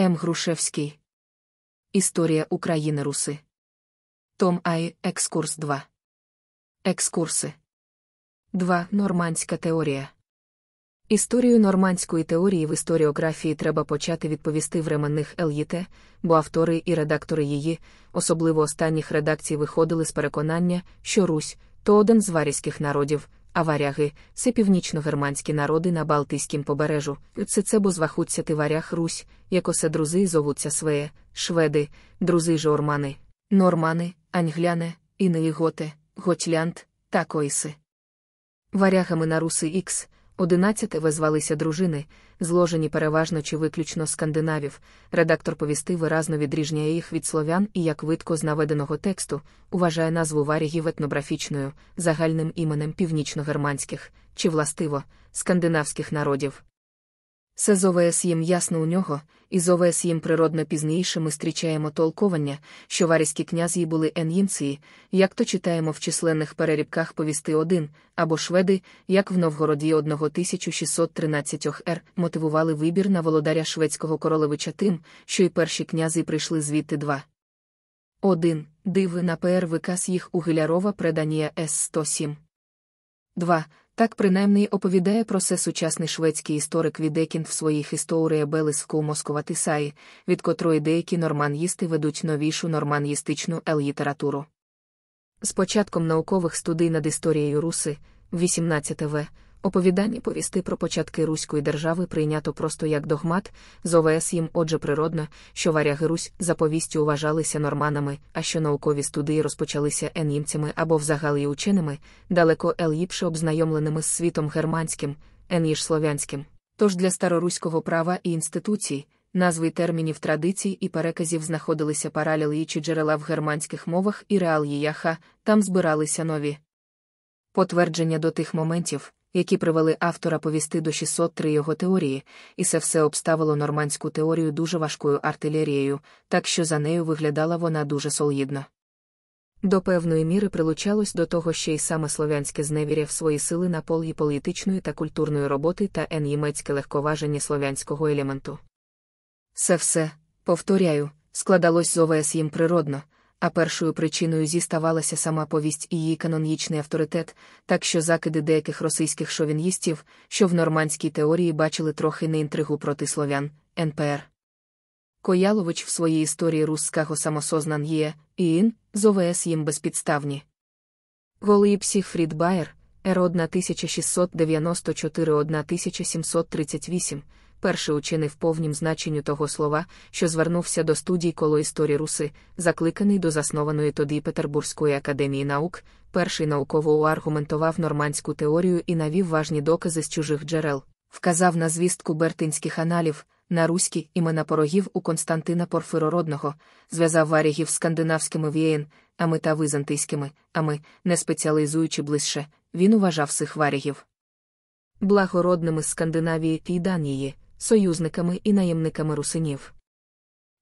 М. Грушевський. Історія України Руси. Том Ай. Екскурс 2. Екскурси. 2. Нормандська теорія. Історію нормандської теорії в історіографії треба почати відповісти временних ЛЄТ, бо автори і редактори її, особливо останніх редакцій, виходили з переконання, що Русь то один з варійських народів а варяги це північно-германські народи на Балтійськім побережжю. Це це бо звахуться ти варяг Русь, якосе друзи зовуться своє, шведи, друзи жормани, нормани, англяне, інеї готе, готлянд та койси. Варягами на руси ікс. Одинадцятиве звалися дружини, зложені переважно чи виключно скандинавів. Редактор повісти виразно відрізняє їх від слов'ян і, як видко з наведеного тексту, уважає назву варігів етнографічною, загальним іменем північногерманських, чи властиво, скандинавських народів. Се з ОВС-їм ясно у нього, і з ОВС-їм природно пізніше ми зустрічаємо толковання, що варійські князі були ен'їнції, як то читаємо в численних перерібках повісти один, або шведи, як в Новгороді 1613 р мотивували вибір на володаря шведського королевича тим, що й перші князі прийшли звідти два. Один. Диви на ПР виказ їх у гілярова преданія С 107. 2. Так принаймні оповідає про це сучасний шведський історик Відекінд в своїх історія Белиску Москова Тисаї, від котрої деякі норман'їсти ведуть новішу норман'їстичну елітературу. З початком наукових студій над історією Руси, 18 В. Оповідання повісти про початки Руської держави прийнято просто як догмат, з ОВС їм, отже, природно, що варяги Русь за повістю вважалися норманами, а що наукові студії розпочалися енімцями або взагалі ученими, далеко еліпше обзнайомленими з світом германським, еніж слов'янським. Тож для староруського права і інституцій, назви термінів традицій і переказів знаходилися паралелії чи джерела в германських мовах і реаліях, там збиралися нові потвердження до тих моментів які привели автора повісти до 603 його теорії, і це все обставило нормандську теорію дуже важкою артилерією, так що за нею виглядала вона дуже солідно. До певної міри прилучалось до того ще й саме слов'янське зневіря в свої сили на полі політичної та культурної роботи та ен-німецьке легковаження слов'янського елементу. Це все, повторяю, складалось з ОВС їм природно а першою причиною зіставалася сама повість і її канонічний авторитет, так що закиди деяких російських шовіністів, що в нормандській теорії бачили трохи не інтригу проти слов'ян, НПР. Коялович в своїй історії русского самосознан є, і ін, з ОВС їм безпідставні. Голий Псіхфрід Байер, Ер 1694 1738 перший учинив повнім значенню того слова, що звернувся до студій коло історії руси, закликаний до заснованої тоді Петербурзької академії наук, перший науково аргументував нормандську теорію і навів важні докази з чужих джерел, вказав на звістку бертинських аналів. На руські імена порогів у Константина Порфирородного, зв'язав варігів з скандинавськими вієн, ми та византийськими, а ми, не спеціалізуючи ближче, він уважав сих варігів. Благородними з Скандинавії і Данії, союзниками і наємниками русинів.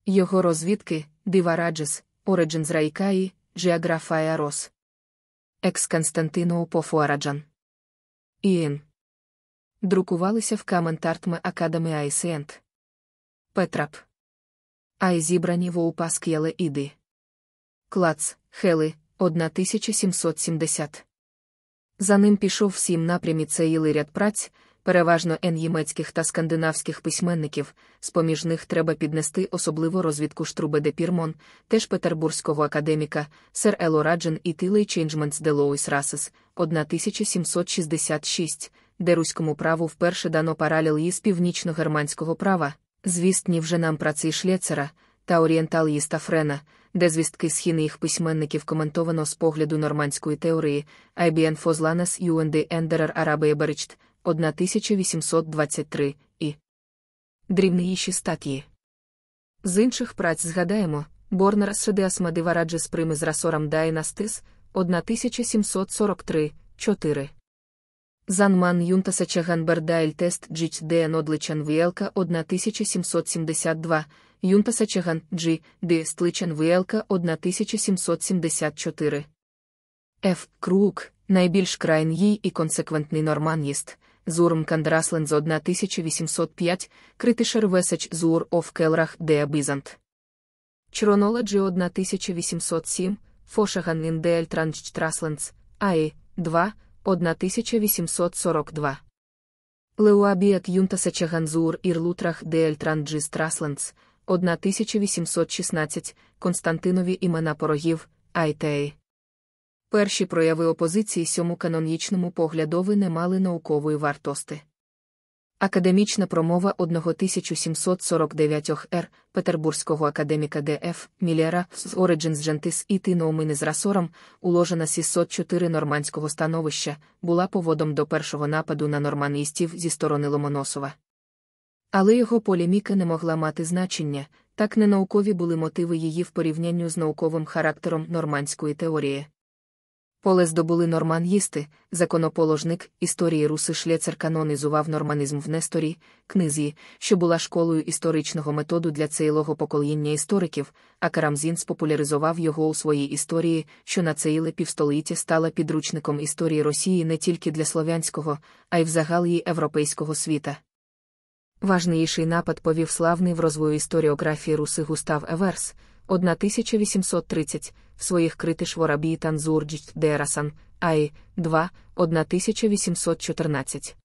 Його розвідки Дива Раджес, Оридженс Райкаї, Джеографая Рос. Екс Константиноупо Фуараджан. Іін. Друкувалися в Каментартме Академи Айсент. Петрап. Ай зібрані воупаск'яли іди. Клац, Хели, 1770. За ним пішов всім напрямі цей ряд праць, переважно ен та скандинавських письменників, з поміж них треба піднести особливо розвідку Штрубе де Пірмон, теж петербурзького академіка, сер Елораджен і Тилей Чейнджментс де Лоуіс Расес, 1766, де руському праву вперше дано паралел із північно-германського права, звістні вже нам праці шлецера та орієнтал їста Френа, де звістки схіни їх письменників коментовано з погляду нормандської теорії, IBN Фозланас Юенди Ендерер Арабеєберичт, 1823 і дрібніші статті. З інших праць згадаємо, Борнер Седеас Мадивараджи прими з расором Дайнастис 1743, 4. Занман Юнтаса Чаганбердайль Тест Джіч Деян Одличан Віелка 1772, Юнтаса Чаган Джі Де Стличан Віелка 1774. Ф. Крук, найбільш крайній і консеквентний норманіст, Зурм Кандрасленд 1805, Критишер весач Зур оф Келрах Деа Бизант. Чроноледжі 1807, Фошаган Індеель Транчтрасленц, АІ, 2, 1842. Леуабіак Юнтасечаганзур Ірлутрах Деель Транджіс Трасленц, 1816, Константинові імена порогів, Айтеї. Перші прояви опозиції сьому канонічному поглядови не мали наукової вартости. Академічна промова 1749 р петербурзького академіка Д.Ф. Мілєра з Origins Gentis і Тиноумини з Расором, уложена 604 нормандського становища, була поводом до першого нападу на норманістів зі сторони Ломоносова. Але його поліміка не могла мати значення, так ненаукові були мотиви її в порівнянні з науковим характером нормандської теорії. Поле здобули нормангісти, законоположник історії руси Шлєцер канонізував норманізм в Несторі, книзі, що була школою історичного методу для цейлого покоління істориків, а Карамзін спопуляризував його у своїй історії, що на цейле півстоліття стала підручником історії Росії не тільки для слов'янського, а й взагалі європейського світа. Важніший напад повів славний в розвою історіографії руси Густав Еверс. 1830, в своїх критиш Воробій Танзурджіт Дерасан, Аї, 2, 1814.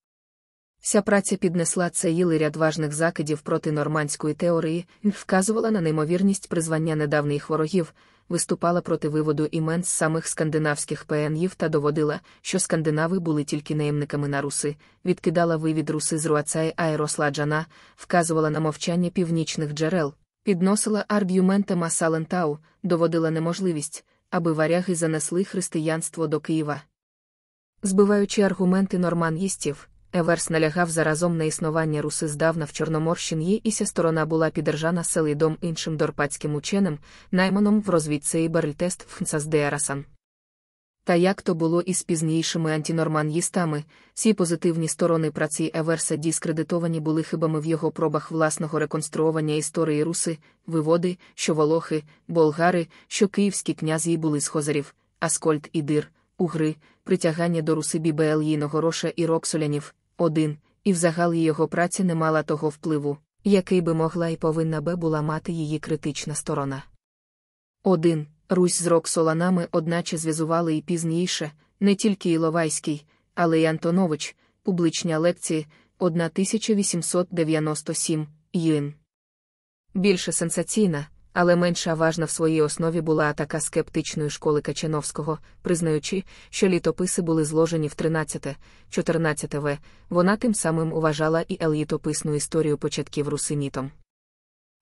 Ця праця піднесла цей ряд важних закидів проти нормандської теорії, вказувала на неймовірність призвання недавніх ворогів, виступала проти виводу імен з самих скандинавських пен'їв та доводила, що скандинави були тільки наємниками на руси, відкидала вивід руси з руацаї аеросладжана, вказувала на мовчання північних джерел, Підносила аргюменти Масалентау, доводила неможливість, аби варяги занесли християнство до Києва. Збиваючи аргументи норман'їстів, Еверс налягав заразом на існування руси здавна в Чорноморщині, і ся сторона була підержана селидом іншим дорпатським ученим, найманом в розвідці і Берльтест Фнсаздеарасан. Та як то було і з пізнішими антинорманїстами, всі позитивні сторони праці Еверса дискредитовані були хибами в його пробах власного реконструювання історії руси, виводи, що волохи, болгари, що київські князі були з хозарів, аскольд і дир, угри, притягання до руси Бібеел'їного гороша і роксолянів, один, і взагалі його праці не мала того впливу, який би могла і повинна би була мати її критична сторона. Один. Русь з рок соланами, одначе зв'язували і пізніше, не тільки Іловайський, але й Антонович, публічні лекції 1897 Юн. Більше сенсаційна, але менша важна в своїй основі була атака скептичної школи Качановського, признаючи, що літописи були зложені в 13-14 В, вона тим самим уважала і елітописну історію початків русинітом.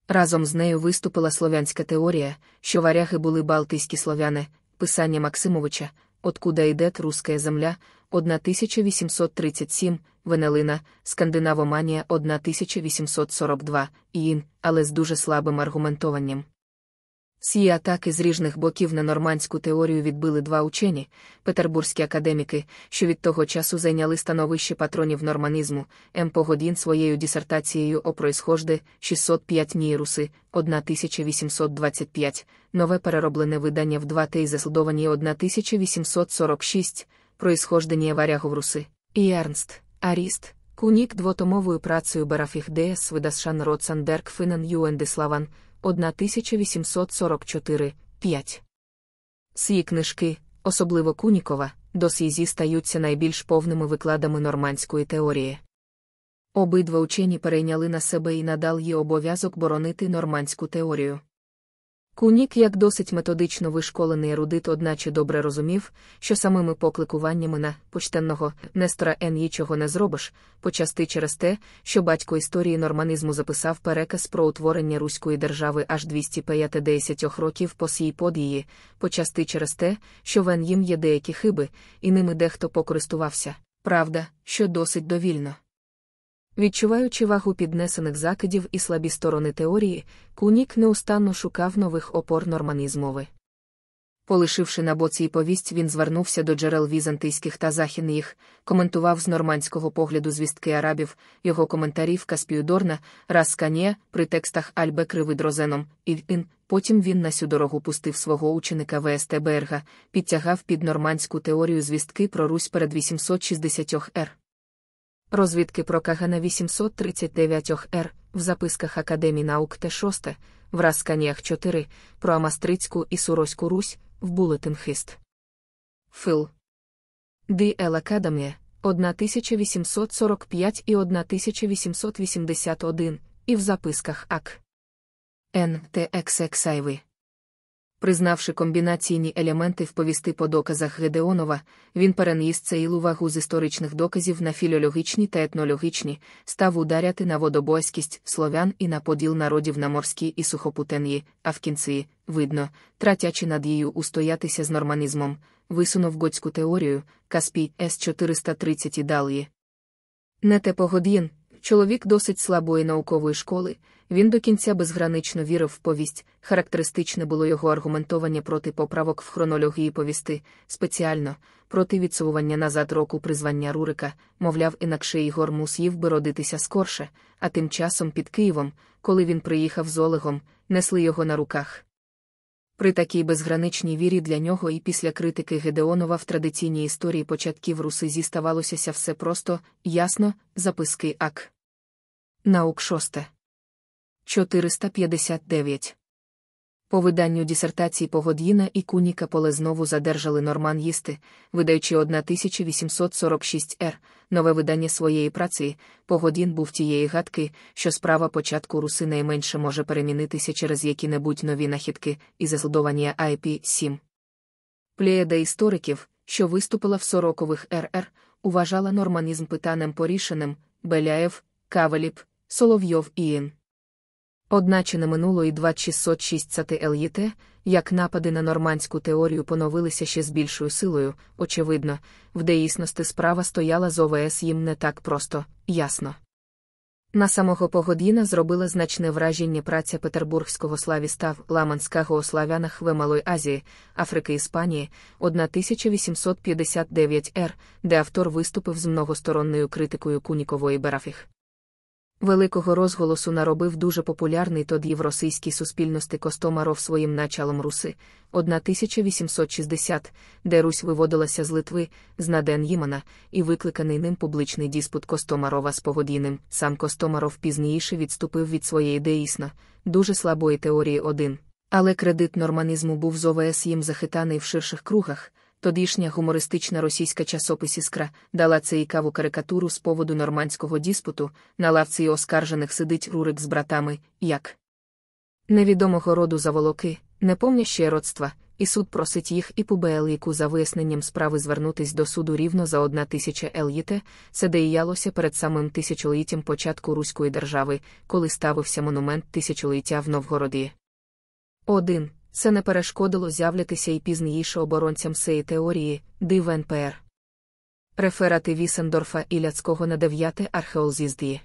Разом з нею виступила слов'янська теорія, що варяги були балтійські слов'яни, писання Максимовича, откуда йде русская земля, 1837, Венелина, Скандинавоманія 1842, і ін, але з дуже слабим аргументованням. Сії атаки з ріжних боків на нормандську теорію відбили два учені, петербурзькі академіки, що від того часу зайняли становище патронів норманізму, М. Погодін своєю дисертацією о происхожде 605 Ніруси, 1825, нове перероблене видання в два тей заслідовані 1846, происхождення варягов-руси, і Ернст, Аріст. Кунік двотомовою працею Берафіх Деес видасшан Роцандерк Финен Юендеславан, 1844 5. Сії книжки, особливо Кунікова, до Сізі стаються найбільш повними викладами нормандської теорії. Обидва учені перейняли на себе і надал їй обов'язок боронити нормандську теорію. Кунік, як досить методично вишколений ерудит, одначе добре розумів, що самими покликуваннями на почтенного Нестора Н. нічого не зробиш, почасти через те, що батько історії норманізму записав переказ про утворення Руської держави аж 250 років по сій події, почасти через те, що в їм є деякі хиби, і ними дехто покористувався. Правда, що досить довільно. Відчуваючи вагу піднесених закидів і слабі сторони теорії, Кунік неустанно шукав нових опор норманізмови. Полишивши на боці і повість, він звернувся до джерел візантийських та західних, коментував з нормандського погляду звістки арабів, його коментарів в Каспіюдорна, Расканія, при текстах Альбе Кривидрозеном, і ін. Потім він на сю дорогу пустив свого ученика ВСТ Берга, підтягав під нормандську теорію звістки про Русь перед 860 р. Розвідки про Кагана 839 р в записках Академії наук Т6, в Расканіях 4, про Амастрицьку і Суроську Русь, в Булетенхист. Фил. Ді Ел Академія 1845 і 1881, і в записках Ак. Н. Т. Ексексайви признавши комбінаційні елементи вповісти по доказах Гедеонова, він переніс цеїлу вагу з історичних доказів на філологічні та етнологічні, став ударяти на водобойськість слов'ян і на поділ народів на морські і сухопутенії, а в кінці, видно, тратячи надію устоятися з норманізмом, висунув готську теорію, Каспій С 430 і далі. Не те погодін, чоловік досить слабої наукової школи. Він до кінця безгранично вірив в повість, характеристичне було його аргументування проти поправок в хронології повісти, спеціально проти відсувування назад року призвання Рурика, мовляв, інакше Ігор мусів би родитися скорше, а тим часом під Києвом, коли він приїхав з Олегом, несли його на руках. При такій безграничній вірі для нього і після критики Гедеонова в традиційній історії початків руси зіставалося все просто, ясно, записки ак. Наук шосте. 459. По виданню дисертації Погод'їна і Куніка Поле знову задержали норман їсти, видаючи 1846 р. Нове видання своєї праці, Погодін був тієї гадки, що справа початку руси найменше може перемінитися через які-небудь нові нахідки і заслідування IP 7. Плеяда істориків, що виступила в сорокових РР, уважала норманізм питанем порішеним Беляєв, Кавеліп, Соловйов і Ін. Одначе не минуло і 2660 літ, як напади на нормандську теорію поновилися ще з більшою силою, очевидно, в деїсності справа стояла з ОВС їм не так просто, ясно. На самого Погодіна зробила значне враження праця петербургського славіста в Ламанського о славянах в Малої Азії, Африки Іспанії, 1859 р, де автор виступив з многосторонною критикою Кунікової Берафіх. Великого розголосу наробив дуже популярний тоді в російській суспільності Костомаров своїм началом Руси, 1860, де Русь виводилася з Литви, з наден Їмана, і викликаний ним публічний диспут Костомарова з Погодіним. Сам Костомаров пізніше відступив від своєї деїсно, дуже слабої теорії один. Але кредит норманізму був з ОВС їм захитаний в ширших кругах тодішня гумористична російська часопис «Іскра» дала цей каву карикатуру з поводу нормандського диспуту, на лавці оскаржених сидить рурик з братами, як невідомого роду заволоки, непомняще родства, і суд просить їх і пубелику за виясненням справи звернутись до суду рівно за одна тисяча еліт, це деялося перед самим тисячоліттям початку Руської держави, коли ставився монумент тисячоліття в Новгороді. 1. Це не перешкодило з'являтися і пізніше оборонцям цієї теорії, див НПР. Реферати Вісендорфа і Ляцького на дев'яте археолзіздії.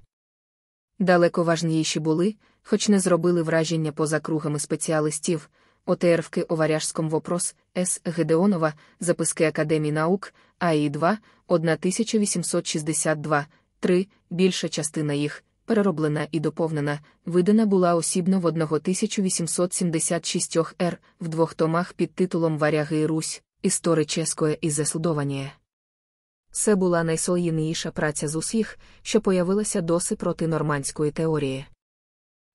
Далеко важніші були, хоч не зробили враження поза кругами спеціалістів, ОТРВки о варяжському вопрос С. Гедеонова, записки Академії наук АІ 2, 1862, 3, більша частина їх перероблена і доповнена, видана була осібно в 1876 р в двох томах під титулом Варяги і Русь, історическое і засудовання. Це була найсолійніша праця з усіх, що появилася доси проти нормандської теорії.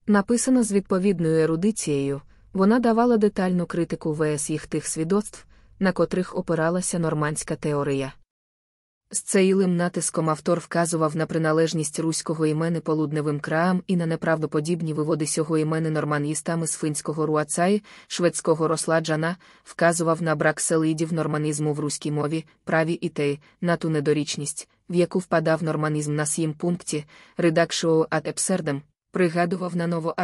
Написана з відповідною ерудицією, вона давала детальну критику ВС їх тих свідоцтв, на котрих опиралася нормандська теорія. З цеїлим натиском автор вказував на приналежність руського імени полудневим краам і на неправдоподібні виводи сього імени норманістами з финського руацаї, шведського росладжана, вказував на брак селидів норманізму в руській мові, праві і тей, на ту недорічність, в яку впадав норманізм на сім пункті, редакшоу ад епсердем, пригадував на ново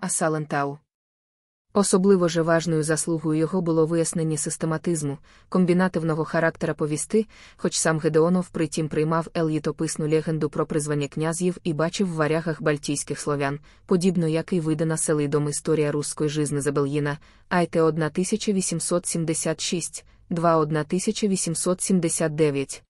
Асалентау. Особливо же важною заслугою його було вияснення систематизму, комбінативного характера повісти, хоч сам Гедеонов притім приймав елітописну легенду про призвання князів і бачив в варягах бальтійських слов'ян, подібно як і видана селидом історія руської жизни Забельїна, айте 1876, 2 1879.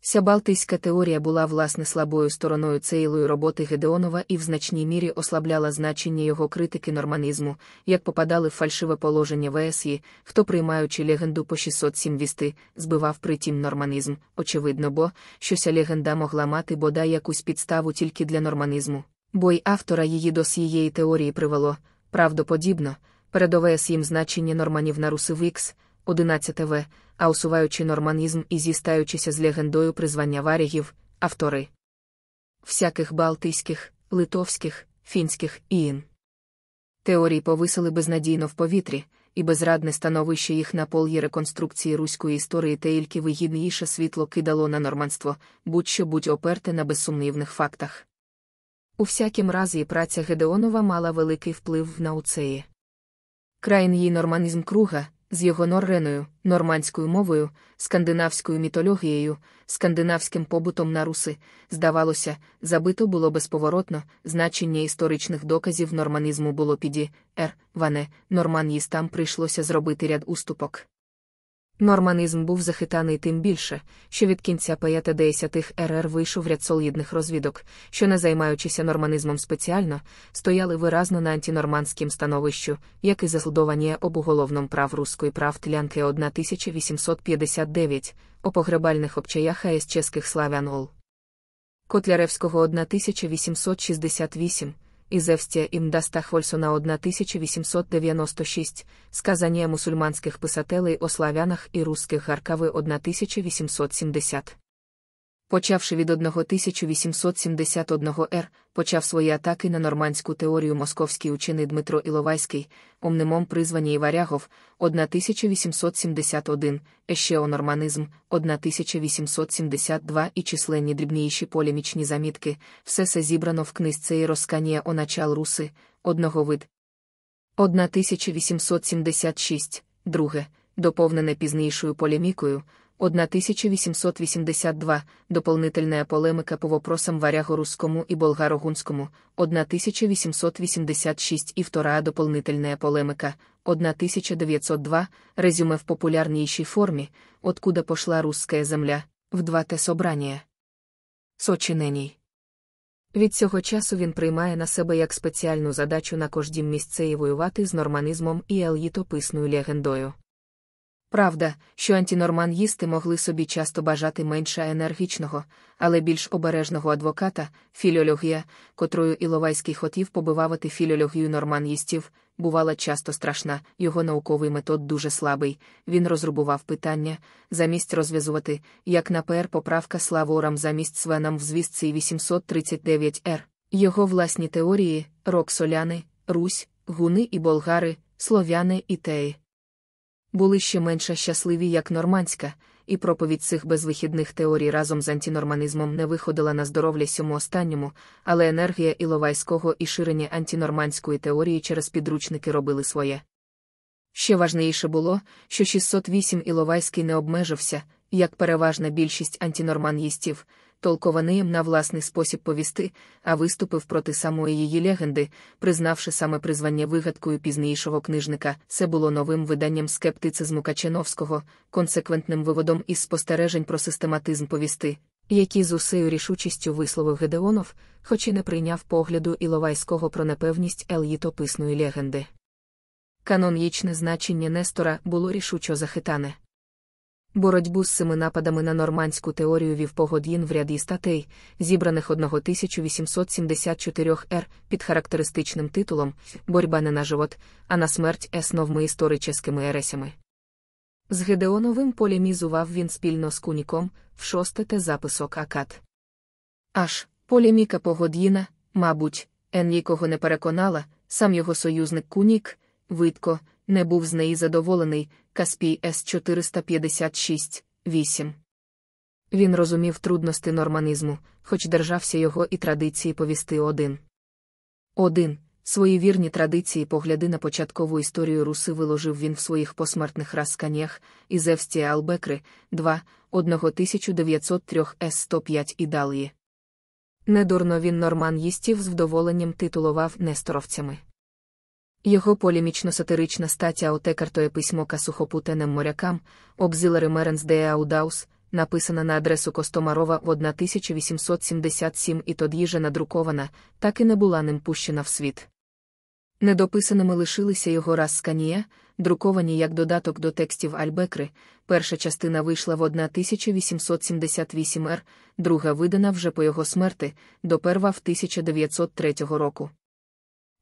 Ся Балтийська теорія була власне слабою стороною цієї роботи Гедеонова і в значній мірі ослабляла значення його критики норманізму, як попадали в фальшиве положення ВСІ, хто, приймаючи легенду по 607 вісти, збивав притім норманізм, очевидно, бо що ця легенда могла мати бодай якусь підставу тільки для норманізму, бо й автора її до сієї теорії привело, правдоподібно, передове їм значення норманів на русив Ікс. 11 В, а усуваючи норманізм і зістаючися з легендою призвання варягів, автори всяких балтийських, литовських, фінських і ін. Теорії повисили безнадійно в повітрі, і безрадне становище їх на полі реконструкції руської історії тільки вигідніше світло кидало на норманство, будь-що будь оперте на безсумнівних фактах. У всякім разі, праця Гедеонова мала великий вплив на уцеї. Крайній норманізм круга, з його норреною, нормандською мовою, скандинавською мітологією, скандинавським побутом на руси, здавалося, забито було безповоротно, значення історичних доказів норманізму було піді, ер, ване, норман їстам прийшлося зробити ряд уступок. Норманізм був захитаний тим більше, що від кінця паяти десятих РР вийшов ряд солідних розвідок, що, не займаючися норманізмом спеціально, стояли виразно на антинормандському становищу, як і заслудовані об уголовном прав руської прав тлянки 1859, о погребальних обчаях із чеських славян Ол. Котляревського 1868 из Эвстия им даста Хвольсуна 1896, сказание мусульманских писателей о славянах и русских Гаркавы 1870 почавши від 1871 р, почав свої атаки на нормандську теорію московський учений Дмитро Іловайський, омнимом призвані Іварягов, варягов, 1871, ещеонорманизм, 1872 і численні дрібніші полімічні замітки, все це зібрано в книжці і розканія о начал руси, одного вид. 1876, друге, доповнене пізнішою полемікою. 1882, доповнительна полемика по вопросам варяго-русскому и болгаро-гунскому, 1886 і втора. дополнительная полемика, 1902, резюме в популярнейшей формі, откуда пошла русская земля, в два те собрання. Сочиненій. Від цього часу він приймає на себе як спеціальну задачу на кождім і воювати з норманізмом і елітописною легендою. Правда, що антинорманїсти могли собі часто бажати менше енергічного, але більш обережного адвоката, філіологія, котрою Іловайський хотів побивавати філіологію норман'їстів, бувала часто страшна, його науковий метод дуже слабий. Він розрубував питання, замість розв'язувати, як на ПР поправка славорам замість свенам в звістці 839 р. Його власні теорії, рок соляни, Русь, гуни і болгари, слов'яни і теї були ще менше щасливі, як нормандська, і проповідь цих безвихідних теорій разом з антинорманізмом не виходила на здоров'я сьому останньому, але енергія Іловайського і ширення антінормандської теорії через підручники робили своє. Ще важніше було, що 608 Іловайський не обмежився, як переважна більшість антінорман толкованиєм на власний спосіб повісти, а виступив проти самої її легенди, признавши саме призвання вигадкою пізнішого книжника, це було новим виданням скептицизму Качановського, консеквентним виводом із спостережень про систематизм повісти, які з усею рішучістю висловив Гедеонов, хоч і не прийняв погляду Іловайського про непевність елїтописної легенди. Канонічне значення Нестора було рішучо захитане. Боротьбу з цими нападами на нормандську теорію вів погодін в ряді статей, зібраних 1874 р під характеристичним титулом Борьба не на живот, а на смерть есновми новими історическими ересями. З Гедеоновим полемізував він спільно з куніком в шосте те записок Акад. Аж поліміка погодіна, мабуть, Ен нікого не переконала, сам його союзник кунік, видко не був з неї задоволений Каспій С456, 8. Він розумів трудності норманізму, хоч держався його і традиції повісти один. Один. Свої вірні традиції погляди на початкову історію руси виложив він в своїх посмертних розканнях із Евстія Албекри 2, 1903 С105 і Далії. Недурно він норман їстів з вдоволенням титулував несторовцями. Його полімічно-сатирична стаття отекартоє письмо Касухопутеним морякам, обзилари Меренс де Аудаус, написана на адресу Костомарова в 1877 і тоді же надрукована, так і не була ним пущена в світ. Недописаними лишилися його раз сканія, друковані як додаток до текстів Альбекри. Перша частина вийшла в 1878 р, друга видана вже по його смерти, доперва в 1903 року.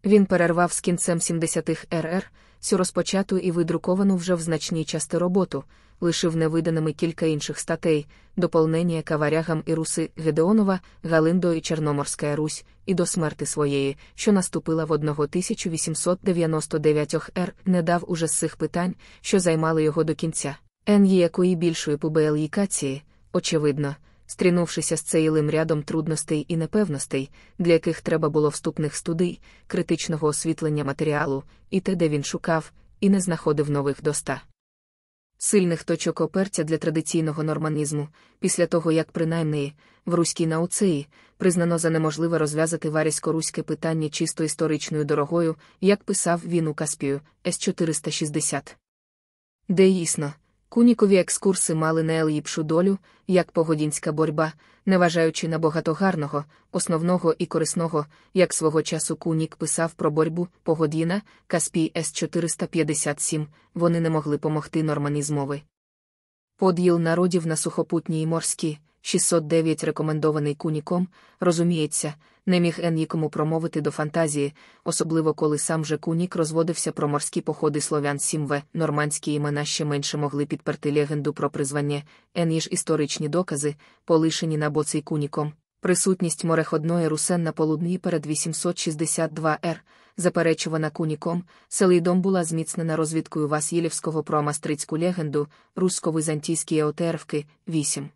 Він перервав з кінцем 70-х РР цю розпочату і видруковану вже в значній части роботу, лишив невиданими кілька інших статей, доповнення каварягам і руси Гедеонова, Галиндо і Чорноморська Русь, і до смерти своєї, що наступила в 1899 р, не дав уже з цих питань, що займали його до кінця. Н більшої публікації, очевидно, стрінувшися з цеїлим рядом трудностей і непевностей, для яких треба було вступних студій, критичного освітлення матеріалу, і те, де він шукав, і не знаходив нових доста. Сильних точок оперця для традиційного норманізму, після того як, принаймні, в руській науцеї признано за неможливе розв'язати варісько руське питання чисто історичною дорогою, як писав він у Каспію С 460. Де дійсно, Кунікові екскурси мали найліпшу долю, як погодінська борьба, неважаючи на багатогарного, основного і корисного, як свого часу Кунік писав про борьбу погодіна Каспій С457, вони не могли помогти норманізмови. Поділ народів на сухопутній і морські, 609 рекомендований куніком, розуміється, не міг Ен нікому промовити до фантазії, особливо коли сам же Кунік розводився про морські походи слов'ян Сімве, нормандські імена ще менше могли підперти легенду про призвання, Ен ніж історичні докази, полишені на боці Куніком. Присутність мореходної русен на полудні перед 862 р, заперечувана куніком, селидом була зміцнена розвідкою Васильівського про мастрицьку легенду, русско-византійські еотервки, 8.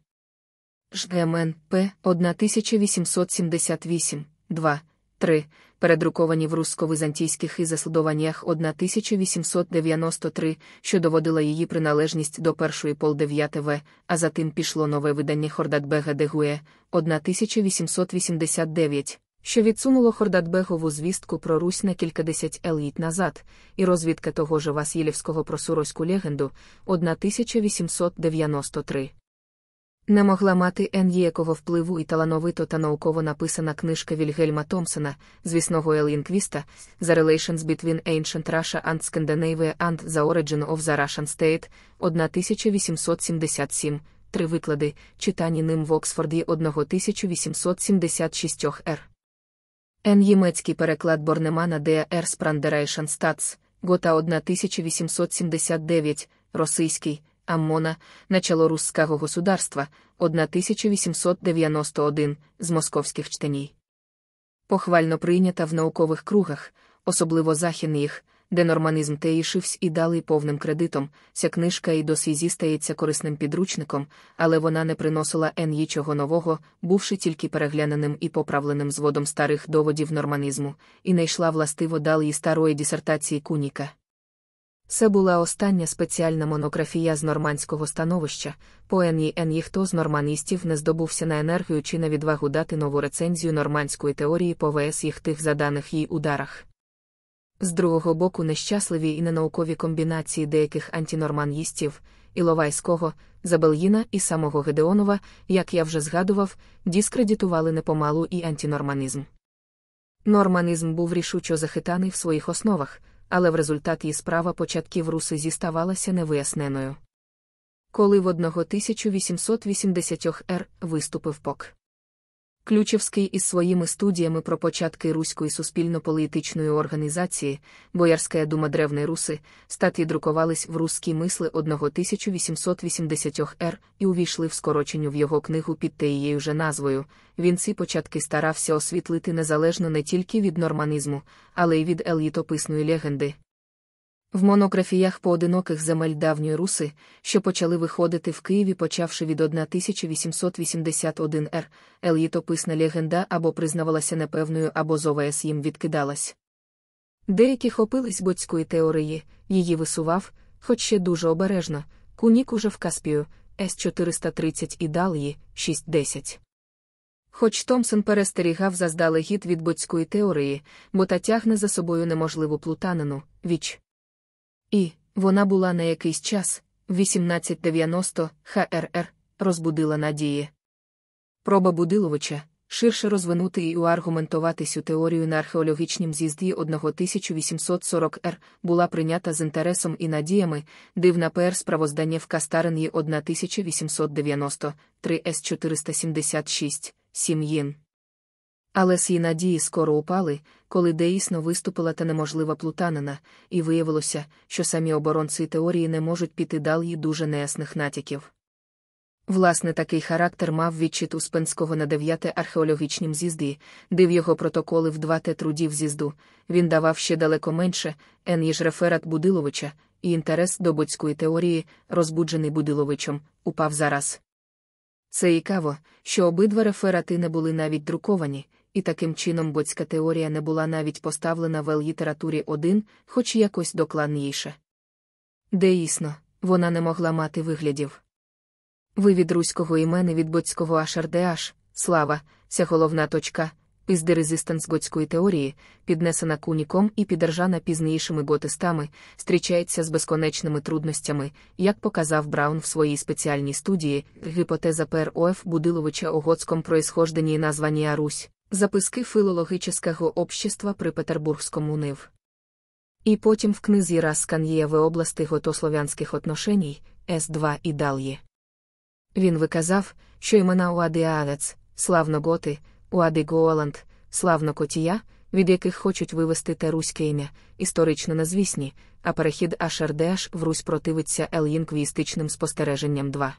ЖМН П 1878, 2, 3, передруковані в русско-византійських і заслідуваннях 1893, що доводила її приналежність до першої полдев'яти В, а затим пішло нове видання Хордатбега Дегуе 1889. Що відсунуло Хордатбегову звістку про Русь на кількадесять еліт назад, і розвідка того ж Васильівського про Суроську легенду 1893. Не могла мати ен'єкого впливу і талановито та науково написана книжка Вільгельма Томпсона, звісного Елінквіста, The Relations Between Ancient Russia and Scandinavia and The Origin of the Russian State, 1877, три виклади, читані ним в Оксфорді 1876 р. Н. Ємецький переклад Борнемана Д.А.Р. Спрандерейшн Статс, Гота 1879, російський. Аммона, чоло Русского государства 1891 з московських чтеній. Похвально прийнята в наукових кругах, особливо західних, де норманізм теїшивсь і дали повним кредитом, ця книжка і досі зістається корисним підручником, але вона не приносила нічого нового, бувши тільки перегляненим і поправленим зводом старих доводів норманізму, і не йшла властиво далі старої дисертації куніка. Це була остання спеціальна монографія з нормандського становища, по НІН ніхто з норманістів не здобувся на енергію чи на відвагу дати нову рецензію нормандської теорії по ВС їх тих заданих їй ударах. З другого боку, нещасливі і ненаукові комбінації деяких антінорманістів, Іловайського, Забельїна і самого Гедеонова, як я вже згадував, дискредитували непомалу і антинорманізм. Норманізм був рішучо захитаний в своїх основах але в результаті справа початків руси зіставалася невиясненою. Коли в 1880 р виступив пок. Ключевський із своїми студіями про початки руської суспільно-політичної організації, Боярська дума Древней Руси, статті друкувались в русські мисли 1880 р і увійшли в скороченню в його книгу під теєю же назвою. Він ці початки старався освітлити незалежно не тільки від норманізму, але й від елітописної легенди. В монографіях поодиноких земель давньої руси, що почали виходити в Києві, почавши від 1881 р, елітописна легенда або признавалася непевною, або ЗОВС їм відкидалась. Деякі хопились боцької теорії, її висував, хоч ще дуже обережно, кунік уже в Каспію, С430 і далі 6-10. Хоч Томсон перестерігав заздалегід від боцької теорії, бо та тягне за собою неможливу плутанину, віч. І вона була на якийсь час, 1890 ХРР, розбудила надії. Проба Будиловича ширше розвинути і уаргументувати цю теорію на археологічнім з'їзді 1840 р була прийнята з інтересом і надіями, дивна ПР справоздання в Кастарен'ї 1893 С476 Сім'їн. Але сі надії скоро упали, коли деїсно виступила та неможлива плутанина, і виявилося, що самі оборонці теорії не можуть піти далі дуже неясних натяків. Власне, такий характер мав відчит Спенського на 9 археологічнім з'їзді, де в його протоколи в два те трудів з'їзду, він давав ще далеко менше, ен ніж реферат Будиловича, і інтерес до будської теорії, розбуджений Будиловичем, упав зараз. Це цікаво, що обидва реферати не були навіть друковані і таким чином боцька теорія не була навіть поставлена в літературі 1, хоч якось докладніше. Деїсно, вона не могла мати виглядів. Вивід руського імени від боцького HRDH, слава, ця головна точка, із дерезистанс готської теорії, піднесена куніком і підержана пізнішими готистами, зустрічається з безконечними трудностями, як показав Браун в своїй спеціальній студії, гіпотеза ПРОФ Будиловича о готському происхожденні і Арусь. Записки філологічного общества при Петербургському НИВ. І потім в книзі Раскан'єве области готослов'янських отношеній С2 і Дальє. Він виказав, що імена Уади Аалец, готи, Уади Гооланд, котія, від яких хочуть вивести те руське ім'я, історично незвісні, а перехід Ашердеш в Русь противиться ел'їнквістичним спостереженням 2.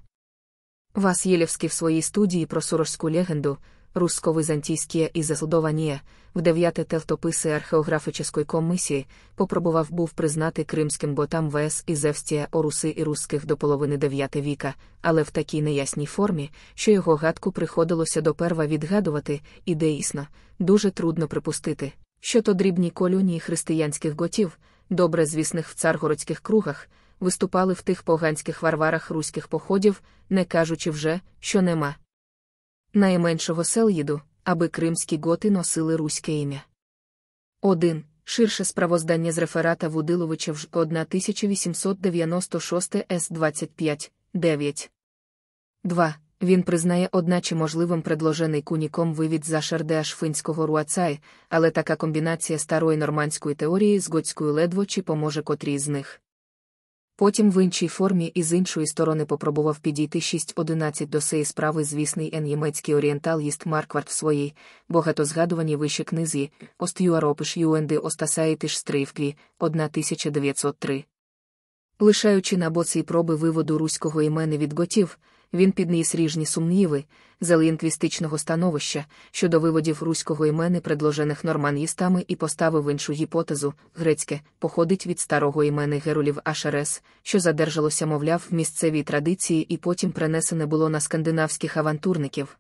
Вас Єлєвський в своїй студії про сурожську легенду русско-византийские и засудование, в дев'яте тевтописи археографічної комісії попробував був признати кримським ботам ВС і Зевстія Оруси і русських до половини IX віка, але в такій неясній формі, що його гадку приходилося доперва відгадувати, і деїсно, дуже трудно припустити, що то дрібні колюнії християнських готів, добре звісних в царгородських кругах, виступали в тих поганських варварах руських походів, не кажучи вже, що нема найменшого селїду, аби кримські готи носили руське ім'я. 1. Ширше справоздання з реферата Вудиловича в 1896 С 25 9. 2. Він признає одначе можливим предложений куніком вивід за шардеаш финського руацай, але така комбінація старої нормандської теорії з готською ледво чи поможе котрій з них. Потім в іншій формі і з іншої сторони попробував підійти 6.11 до сеї справи звісний ен-німецький їст Марквард в своїй, багатозгадуваній вище книзі Остюаропиш Юенди Остасаїтиш Стрівкві, 1903. Лишаючи на боці проби виводу руського імени від готів, він підніс ріжні сумніви з елінквістичного становища щодо виводів руського імени, предложених норманістами, і поставив іншу гіпотезу грецьке походить від старого імени герулів Ашерес, що задержалося, мовляв, в місцевій традиції і потім принесене було на скандинавських авантурників.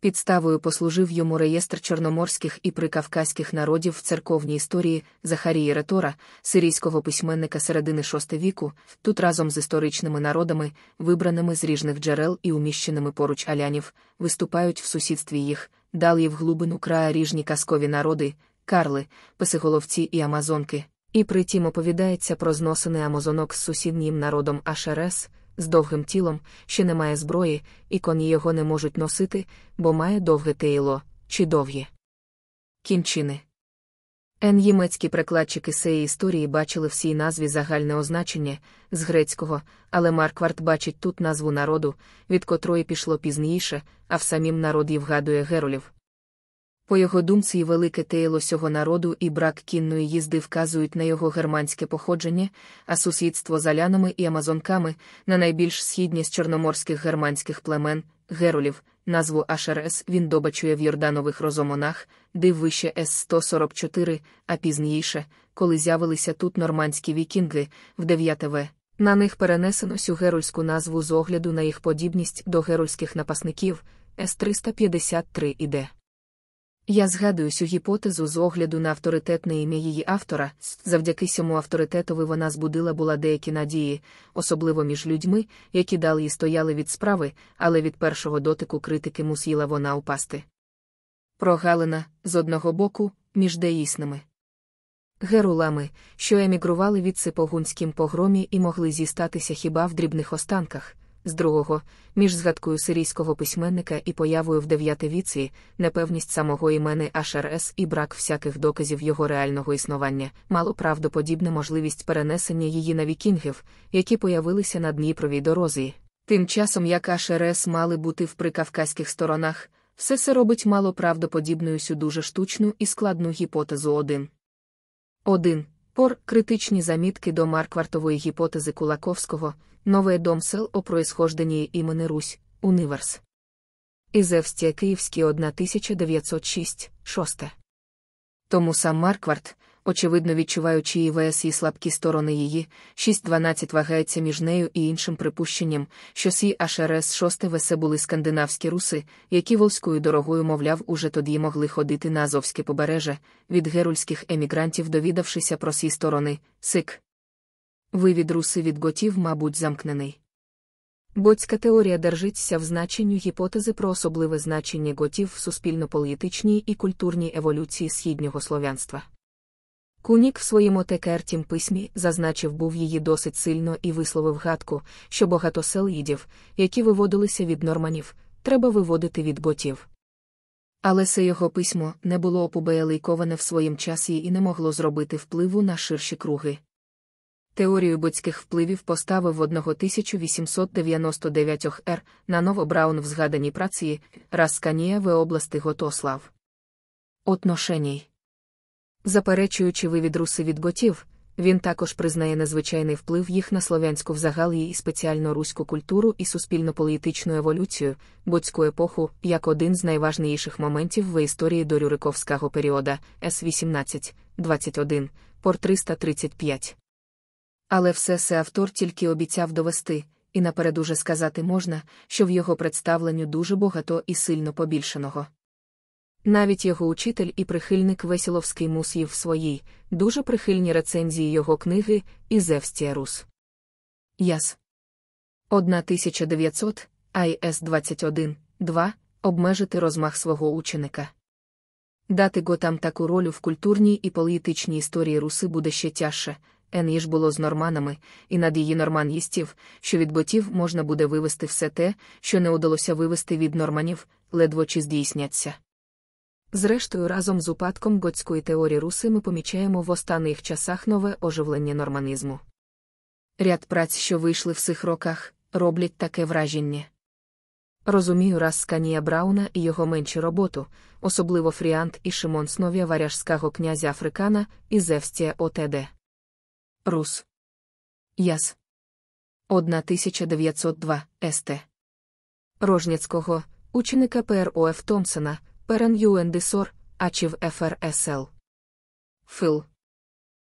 Підставою послужив йому реєстр чорноморських і прикавказьких народів в церковній історії Захарії Ретора, сирійського письменника середини VI віку, тут разом з історичними народами, вибраними з ріжних джерел і уміщеними поруч алянів, виступають в сусідстві їх, далі в глубину края ріжні казкові народи, карли, писиголовці і амазонки. І при тім оповідається про зносини амазонок з сусіднім народом Ашерес з довгим тілом, ще не має зброї, і коні його не можуть носити, бо має довге тейло чи довгі. Кінчини. Ен-ємецькі прикладчики цієї історії бачили в цій назві загальне означення з грецького, але Маркварт бачить тут назву народу, від котрої пішло пізніше, а в самім народі вгадує геролів. По його думці, і велике тейло сього народу і брак кінної їзди вказують на його германське походження, а сусідство з алянами і амазонками на найбільш східні з чорноморських германських племен, герулів, назву Ашерес він добачує в Йорданових розомонах, див вище С-144, а пізніше, коли з'явилися тут нормандські вікінги в 9 В. На них перенесено сю герульську назву з огляду на їх подібність до герульських напасників С-353 і Д. Я згадую цю гіпотезу з огляду на авторитетне ім'я її автора, завдяки цьому авторитетові вона збудила була деякі надії, особливо між людьми, які дали і стояли від справи, але від першого дотику критики мусіла вона упасти. Прогалина, з одного боку, між деїсними. Герулами, що емігрували від сипогунським погромі і могли зістатися хіба в дрібних останках, з другого, між згадкою сирійського письменника і появою в дев'яти віці, непевність самого імени Ашерес і брак всяких доказів його реального існування, мало правдоподібна можливість перенесення її на вікінгів, які появилися на Дніпровій дорозі. Тим часом, як Ашерес мали бути в прикавказьких сторонах, все це робить малоправдоподібною сю дуже штучну і складну гіпотезу 1. 1. Пор критичні замітки до марквартової гіпотези Кулаковського, нове Сел о происхождении імени Русь, Универс. Ізевстія Київський 1906, 6. Тому сам Маркварт, очевидно відчуваючи і ВС і слабкі сторони її, 6-12 вагається між нею і іншим припущенням, що сі HRS 6 ВС були скандинавські руси, які волською дорогою, мовляв, уже тоді могли ходити на Азовське побережжя, від герульських емігрантів, довідавшися про сі сторони, сик. Вивід руси від готів, мабуть, замкнений. Боцька теорія держиться в значенню гіпотези про особливе значення готів в суспільно-політичній і культурній еволюції східнього слов'янства. Кунік в своєму текертім письмі зазначив був її досить сильно і висловив гадку, що багато селїдів, які виводилися від норманів, треба виводити від ботів. Але це його письмо не було опубелейковане в своїм часі і не могло зробити впливу на ширші круги. Теорію боцьких впливів поставив одного 1899 р на ново Браун в згаданій праці Расканія в области Готослав. Отношеній Заперечуючи вивід руси від готів, він також признає незвичайний вплив їх на слов'янську взагалі і спеціально руську культуру і суспільно-політичну еволюцію, боцьку епоху як один з найважливіших моментів в історії дорюриковського періода С 18 21 пор 335. Але все це автор тільки обіцяв довести, і наперед уже сказати можна, що в його представленню дуже багато і сильно побільшеного. Навіть його учитель і прихильник Весіловський мусів в своїй, дуже прихильні рецензії його книги рус. Яс. 1900 IS 21, 2. Обмежити розмах свого ученика. Дати готам таку роль в культурній і політичній історії руси буде ще тяжче, ніж було з норманами, і над її норманістів, що від ботів можна буде вивести все те, що не удалося вивести від норманів, чи здійсняться. Зрештою, разом з упадком готської теорії руси ми помічаємо в останніх часах нове оживлення норманізму. Ряд праць, що вийшли в цих роках, роблять таке враження. Розумію раз Сканія Брауна і його меншу роботу, особливо Фріант і Шимон Снов'я варяжського князя Африкана і Зевстія ОТД. Рус. Яс. 1902 СТ. Рожняцького, ученика ПРОФ Томпсона. Перен Юендисор, Ачів ФРСЛ. Фил.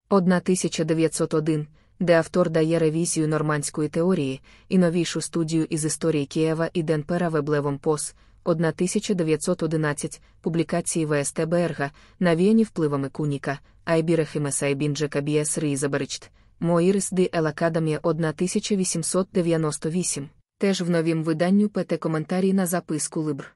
1901, де автор дає ревізію нормандської теорії і новішу студію із історії Києва і Денпера Веблевом Пос. 1911 публікації ВСТ Берга, навіяні впливами Куніка, Айбірехимеса і Бінджека Біес Різаберчт, Моїрис Ди Елакадамія 1898, теж в новім виданню пете коментарі на записку Либр.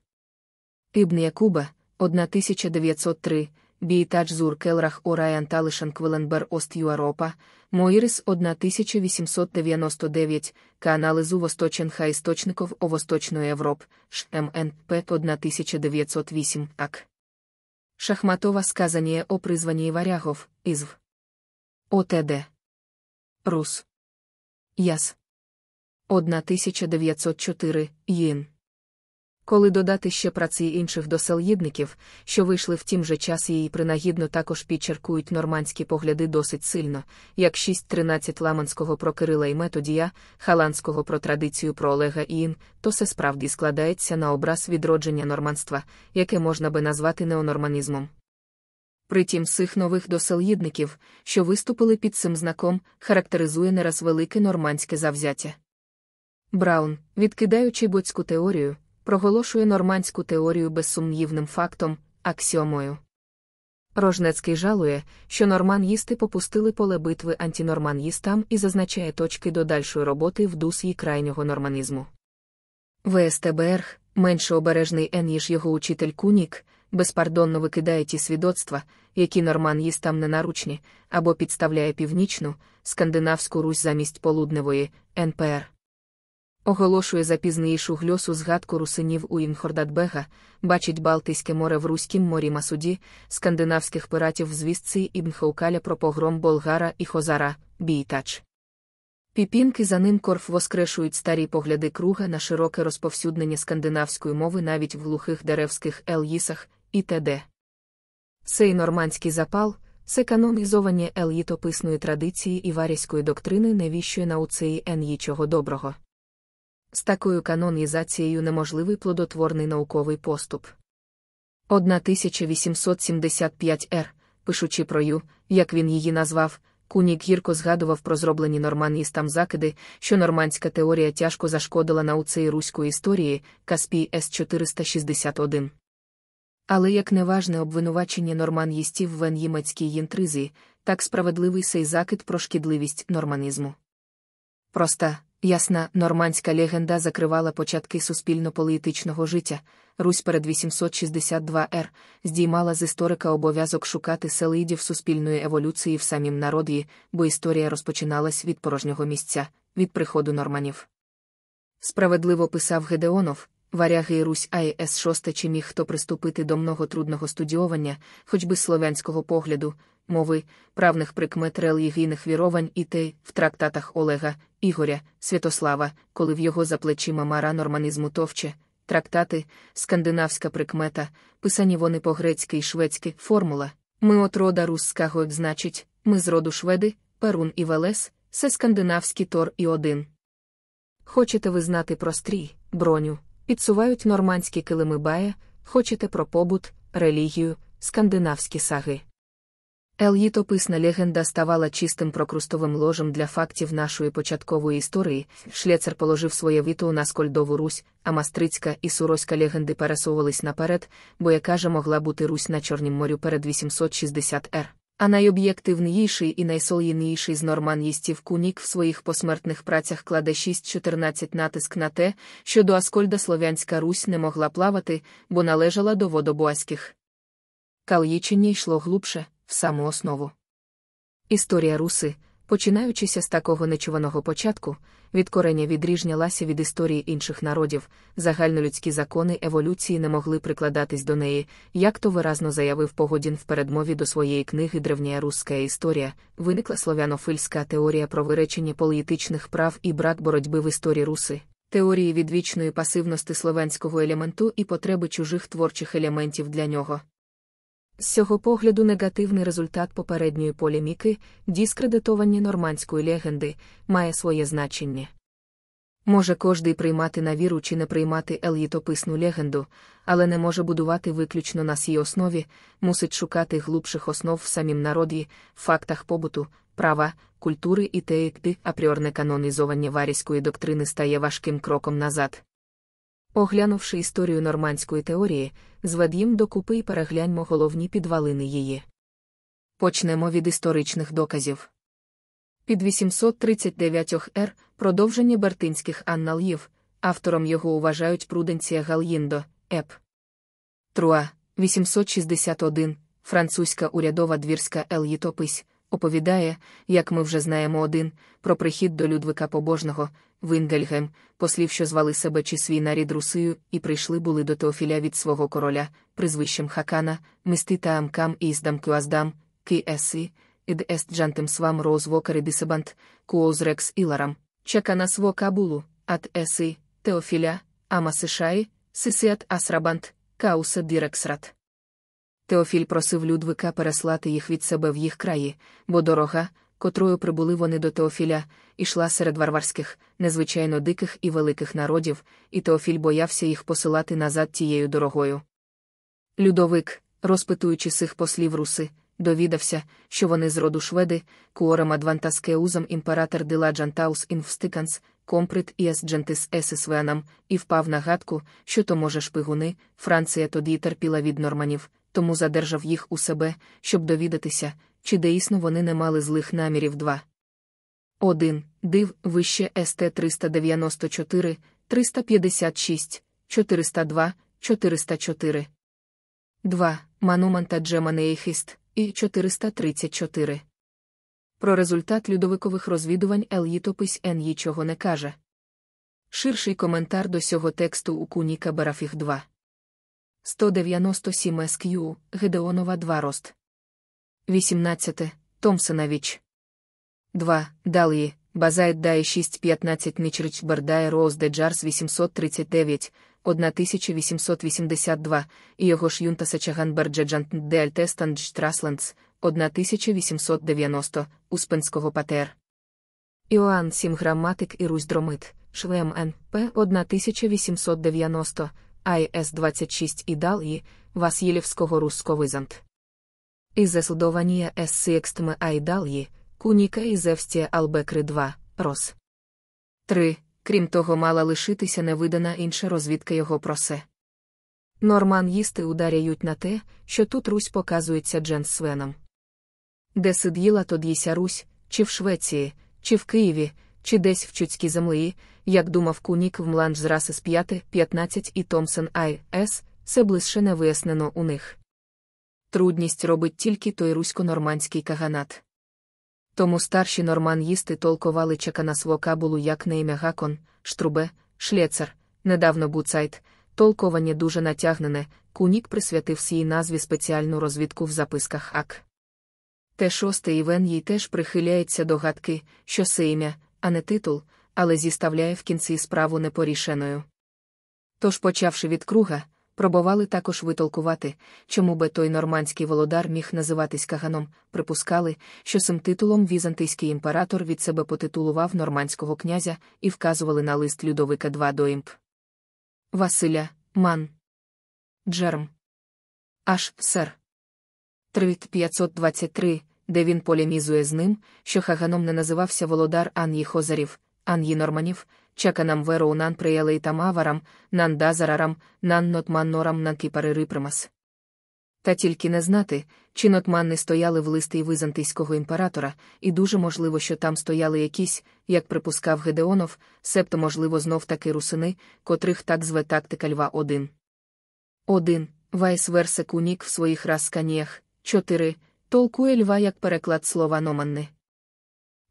Ібн Якуба, 1903, Бійтадж Зур Келрах Ораян Талишан Квеленбер Ост Юаропа, Моїрис 1899, Канализу Восточенха істочников о Восточної Европ, ШМНП 1908 АК. Шахматова сказание о призвании варягов, изв. ОТД. Рус. Яс. 1904, Їн. Коли додати ще праці інших доселідників, що вийшли в тім же час її принагідно також підчеркують нормандські погляди досить сильно, як 6.13 Ламанського про Кирила і Методія, Халанського про традицію про Олега і Ін, то все справді складається на образ відродження норманства, яке можна би назвати неонорманізмом. Притім цих нових доселідників, що виступили під цим знаком, характеризує не раз велике нормандське завзяття. Браун, відкидаючи боцьку теорію, проголошує нормандську теорію безсумнівним фактом, аксіомою. Рожнецький жалує, що норман їсти попустили поле битви антінорманїстам і зазначає точки додальшої роботи в дусі крайнього норманізму. ВСТБРГ, менше обережний Н, ніж його учитель Кунік, безпардонно викидає ті свідоцтва, які норман їстам ненаручні, або підставляє північну, скандинавську Русь замість полудневої, НПР. Оголошує запізниїшу гльосу згадку русинів у Інхордатбега, бачить Балтійське море в Руськім морі Масуді, скандинавських пиратів в звістці Ібн Хаукаля про погром болгара і хозара, Бійтач. Піпінки за ним корф воскрешують старі погляди круга на широке розповсюднення скандинавської мови навіть в глухих деревських ел'їсах і т.д. Цей нормандський запал. Це канонізовані елітописної традиції і варійської доктрини навіщує науцеї Ен їй чого доброго. З такою канонізацією неможливий плодотворний науковий поступ. 1875 р. Пишучи про Ю, як він її назвав, Кунік гірко згадував про зроблені норманістам закиди, що нормандська теорія тяжко зашкодила науці і руської історії Каспій С461. Але як неважне обвинувачення норман'їстів в німецькій інтризі, так справедливий сей закид про шкідливість норманізму. Проста, Ясна нормандська легенда закривала початки суспільно-політичного життя. Русь перед 862 р здіймала з історика обов'язок шукати селидів суспільної еволюції в самім народі, бо історія розпочиналась від порожнього місця, від приходу норманів. Справедливо писав Гедеонов. Варяги і Русь АЕС 6 чи міг хто приступити до много трудного студіювання, хоч би слов'янського погляду, мови, правних прикмет релігійних вірувань і те в трактатах Олега, Ігоря, Святослава, коли в його заплечі мамара норманізму товче, трактати, скандинавська прикмета, писані вони по-грецьки і шведськи формула. Ми от рода русского значить, ми з роду шведи, перун і велес, це скандинавський тор і один. Хочете ви знати про стрій, броню, підсувають нормандські килими бая, хочете про побут, релігію, скандинавські саги. Елітописна легенда ставала чистим прокрустовим ложем для фактів нашої початкової історії. Шлецер положив своє віто на Скольдову Русь, а мастрицька і суроська легенди пересувались наперед, бо яка же могла бути Русь на Чорнім морю перед 860 р. А найоб'єктивніший і найсолідніший з норман їстів Кунік в своїх посмертних працях кладе 6-14 натиск на те, що до Аскольда Слов'янська Русь не могла плавати, бо належала до водобуаських. Кал'їчині йшло глубше в саму основу. Історія руси, починаючися з такого нечуваного початку, відкорення відріжнялася від історії інших народів, загальнолюдські закони еволюції не могли прикладатись до неї, як то виразно заявив Погодін в передмові до своєї книги Древня Руська історія, виникла слов'янофильська теорія про виречення політичних прав і брак боротьби в історії руси. Теорії відвічної пасивності словенського елементу і потреби чужих творчих елементів для нього. З цього погляду негативний результат попередньої поліміки, дискредитування нормандської легенди, має своє значення. Може кожний приймати на віру чи не приймати елітописну легенду, але не може будувати виключно на сій основі, мусить шукати глубших основ в самім народі, фактах побуту, права, культури і те, як апріорне канонізування варійської доктрини стає важким кроком назад. Оглянувши історію нормандської теорії, зведім докупи і перегляньмо головні підвалини її. Почнемо від історичних доказів. Під 839 р продовження бертинських анналів, автором його вважають Пруденція Гал'їндо, Еп. Труа, 861, французька урядова двірська ельїтопись, Оповідає, як ми вже знаємо один, про прихід до Людвика Побожного, Вингельгем, послів, що звали себе чи свій нарід Русию, і прийшли були до Теофіля від свого короля, призвищем Хакана, мистита Амкам і Кюаздам, Ки Еси, ід ест джантем свам розвокари дисебант, куозрекс іларам, чекана свокабулу, ат еси, Теофіля, Амасишаї, сисиат асрабант, каусе дирексрат. Теофіль просив Людвика переслати їх від себе в їх краї, бо дорога, котрою прибули вони до Теофіля, ішла серед варварських, незвичайно диких і великих народів, і Теофіль боявся їх посилати назад тією дорогою. Людовик, розпитуючи сих послів руси, довідався, що вони з роду шведи, куорем адвантаскеузом імператор Диладжантаус інвстиканс, комприт Іес джентис есесвеанам, і впав на гадку, що то, може, шпигуни, Франція тоді терпіла від норманів тому задержав їх у себе, щоб довідатися, чи дійсно вони не мали злих намірів два. Один. Див вище СТ 394, 356, 402, 404. Два. Мануманта Джеманейхіст і 434. Про результат людовикових розвідувань Ельїтопись Н нічого не каже. Ширший коментар до цього тексту у Куніка Барафіх 2. 197 SQ, Гедеонова 2 Рост. 18. Томсонович. 2. Далії, Базайт Дає 615 Мічрич Бердає Роуз де 839, 1882, і його ж Юнта Сачаган Берджеджант де Альтестандж Страслендс, 1890, Успенського Патер. Іоанн Сім Грамматик і Русь Дромит, Швем Н. П. 1890, АС-26 і Далії, Васильівського Русковизант. Ізе судованія С-Сікстме Айдалії, Куніка і Зевстія Албекри 2, Рос. 3. Крім того, мала лишитися невидана інша розвідка його просе. це. Норман їсти ударяють на те, що тут Русь показується Джен Свеном. Де сиділа тодіся Русь, чи в Швеції, чи в Києві, чи десь в чудській землі, як думав кунік в мланж з раси 5, 15 і Томсон Ай С, це ближче не вияснено у них. Трудність робить тільки той русько-нормандський каганат. Тому старші норманїсти толкували чеканас вокабулу як на ім'я Гакон, Штрубе, Шлєцер, недавно буцайт, толковані дуже натягнене, кунік присвятив сій назві спеціальну розвідку в записках ак. Те шосте Івен їй теж прихиляється до гадки, що це ім'я, а не титул, але зіставляє в кінці справу непорішеною. Тож, почавши від круга, пробували також витолкувати, чому би той нормандський володар міг називатись каганом, припускали, що цим титулом візантийський імператор від себе потитулував нормандського князя і вказували на лист Людовика II до імп. Василя, Ман. Джерм. Аж сер. 3523, де він полемізує з ним, що хаганом не називався володар Ан'ї Хозарів, Ан'ї Норманів, Чаканам Вероу Нан Преялейтам Аварам, Нан Дазарарам, Нан Нотманнорам Нан Кіпаририпримас. Та тільки не знати, чи нотманни стояли в листи византийського імператора, і дуже можливо, що там стояли якісь, як припускав Гедеонов, себто, можливо, знов таки русини, котрих так зве тактика льва 1. 1. Вайс верса кунік в своїх розканіях. 4 толкує льва як переклад слова номанне.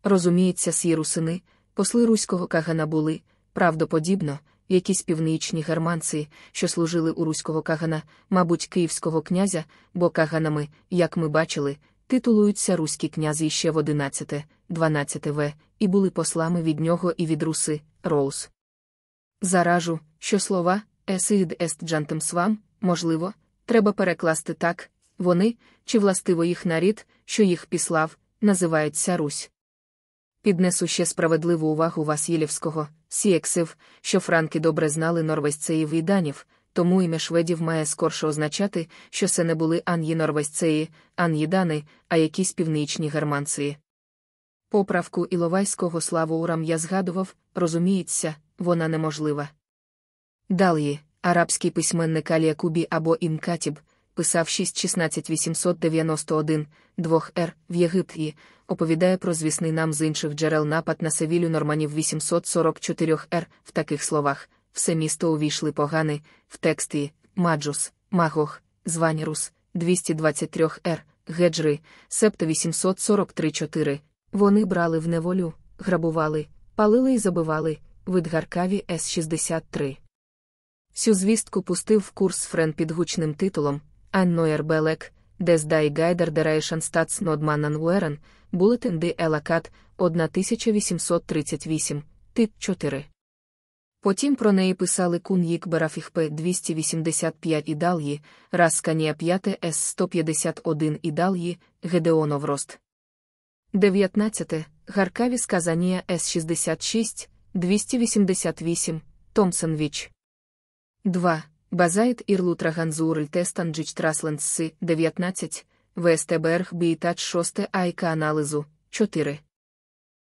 Розуміється, сі русини, посли руського кагана були, правдоподібно, якісь північні германці, що служили у руського кагана, мабуть, київського князя, бо каганами, як ми бачили, титулуються руські князі ще в 11, 12 В, і були послами від нього і від руси, Роуз. Заражу, що слова есид ест джантем свам, можливо, треба перекласти так, вони, чи властиво їх нарід, що їх післав, називаються Русь. Піднесу ще справедливу увагу Васильєвського, сіексив, що франки добре знали норвезцеїв і данів, тому ім'я шведів має скорше означати, що це не були ані норвезцеї, ані дани, а якісь північні германці. Поправку Іловайського славу урам я згадував, розуміється, вона неможлива. Далі, арабський письменник Алія Кубі або Інкатіб писав 891, 2Р в Єгипті, оповідає про звісний нам з інших джерел напад на Севілю норманів 844 Р. В таких словах все місто увійшли погани, в тексті Маджус, Магох, Званірус, 223 Р, Геджри, септа 843-4. Вони брали в неволю, грабували, палили і забивали, видгаркаві С-63. Всю звістку пустив в курс Френ під гучним титулом Анноер Белек, Дес Гайдер Дерейшен Статс Нодманнан Уерен, Булетин Ди Елакат, 1838, тип 4. Потім про неї писали Кун'їк Берафіхпе 285 і Дал'ї, Расканія 5 С 151 і Дал'ї, Гедеонов Рост. 19. Гаркаві сказанія С 66, 288, Томсенвіч. 2. Базайт Ірлутра Ганзурль Тестанджіч Трасленсси 19, ВСТБРГ Бійтач 6 Айка анализу 4.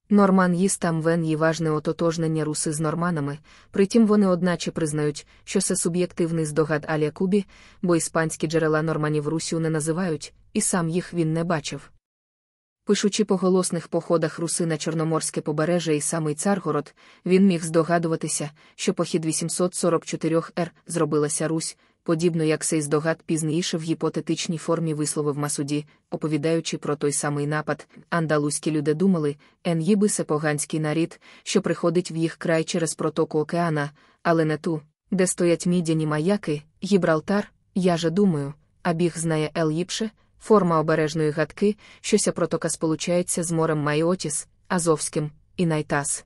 Норман їстам вен є важне ототожнення руси з норманами, притім вони одначе признають, що це суб'єктивний здогад Аля Кубі, бо іспанські джерела норманів Русю не називають, і сам їх він не бачив. Пишучи по голосних походах руси на Чорноморське побережжя і самий Царгород, він міг здогадуватися, що похід 844 р зробилася Русь, подібно як цей здогад пізніше в гіпотетичній формі висловив Масуді, оповідаючи про той самий напад, андалузькі люди думали, ен'їби це поганський нарід, що приходить в їх край через протоку океана, але не ту, де стоять мідяні маяки, Гібралтар, я же думаю, а біг знає Ел'їпше, Форма обережної гадки, що щося протока сполучається з морем Майотіс, Азовським, і Найтас.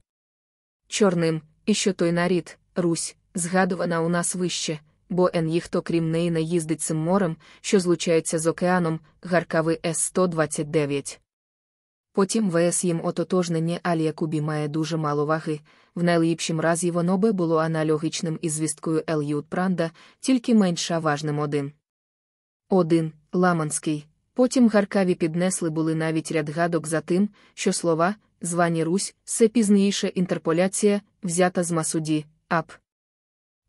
Чорним, і що той нарід, Русь, згадувана у нас вище, бо ен ніхто крім неї не їздить цим морем, що злучається з океаном, гаркави С-129. Потім ВС їм ототожнення Алія Кубі має дуже мало ваги, в найліпшім разі воно би було аналогічним із звісткою Елют Пранда, тільки менш важним один. 1. Ламанський. Потім гаркаві піднесли були навіть ряд гадок за тим, що слова, звані Русь, все пізніше інтерполяція, взята з масуді, ап.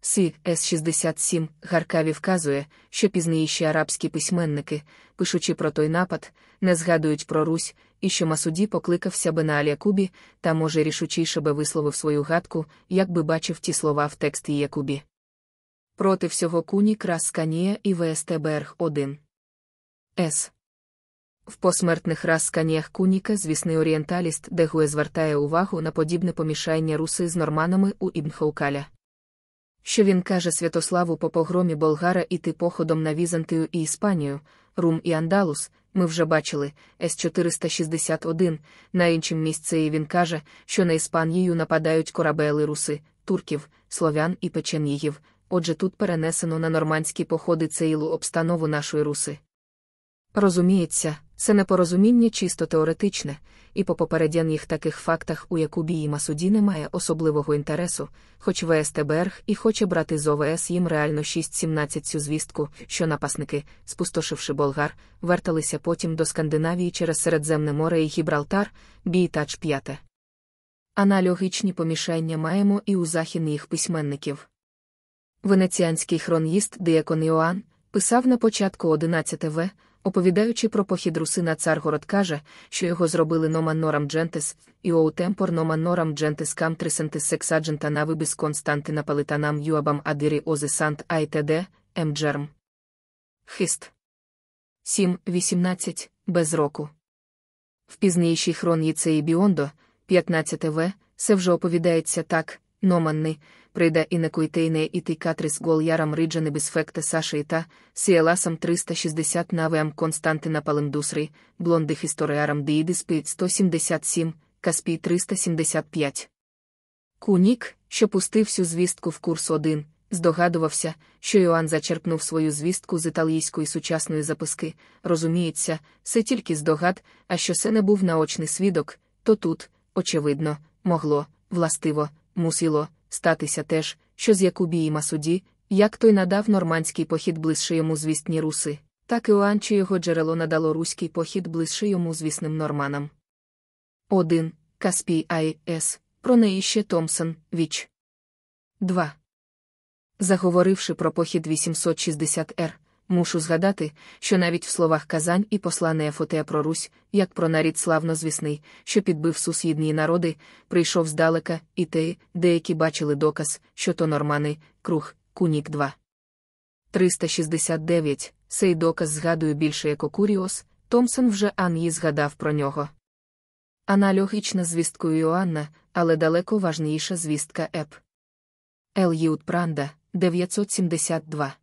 Сі С67 Гаркаві вказує, що пізніші арабські письменники, пишучи про той напад, не згадують про Русь, і що Масуді покликався би на Алякубі, та, може, рішучіше би висловив свою гадку, якби бачив ті слова в тексті Якубі. Проти всього куні крас Канія і ВСТБРГ 1 С. В посмертних разканнях Куніка звісний орієнталіст, Дегуе звертає увагу на подібне помішання руси з норманами у Ібнхоукаля. Що він каже Святославу по погромі болгара іти походом на Візантию і Іспанію, Рум і Андалус, ми вже бачили, С461, на іншім місці він каже, що на Іспанію нападають корабели руси, турків, слов'ян і печенігів. отже тут перенесено на нормандські походи цейлу обстанову нашої руси. Розуміється, це непорозуміння чисто теоретичне, і по попередніх таких фактах, у яку бії Масуді немає особливого інтересу, хоч ВСТ Берг і хоче брати з ОВС їм реально 6-17 цю звістку, що напасники, спустошивши болгар, верталися потім до Скандинавії через Середземне море і Гібралтар, бій тач 5. Аналогічні помішання маємо і у західних письменників. Венеціанський хроніст Діакон Іоанн писав на початку 11 В. Оповідаючи про похід русина Царгород каже, що його зробили номан норам джентес, і оутемпор номан норам джентес кам трисентес сексаджента на вибіс константина палитанам юабам адирі озе сант айтеде, емджерм. Хист. 7.18. без року. В пізнішій хронії Біондо, 15 В, це вже оповідається так, номанни, прийде і некойтейне і тикатрис гол ярам риджа небезфекта Саша та сіеласам 360 навеам Константина Палемдусри, блондих історіарам Діїдиспи 177, Каспій 375. Кунік, що пустив всю звістку в курс 1, здогадувався, що Йоанн зачерпнув свою звістку з італійської сучасної записки. Розуміється, це тільки здогад, а що це не був наочний свідок, то тут, очевидно, могло, властиво, мусило статися теж, що з Якубіїма суді, як той надав нормандський похід ближче йому звісні руси, так і Уанчі його джерело надало руський похід ближче йому звісним норманам. 1. Каспій Ай.С. Про неї ще Томсон, Віч. 2. Заговоривши про похід 860 Р, мушу згадати, що навіть в словах Казань і послання Фотея про Русь, як про нарід славнозвісний, що підбив сусідні народи, прийшов здалека, і те, деякі бачили доказ, що то нормани, круг, кунік 2. 369. Цей доказ згадує більше як Окуріос, Томсон вже Ан'ї згадав про нього. Аналогічна звісткою Йоанна, але далеко важніша звістка Еп. Ел'їут Пранда, 972.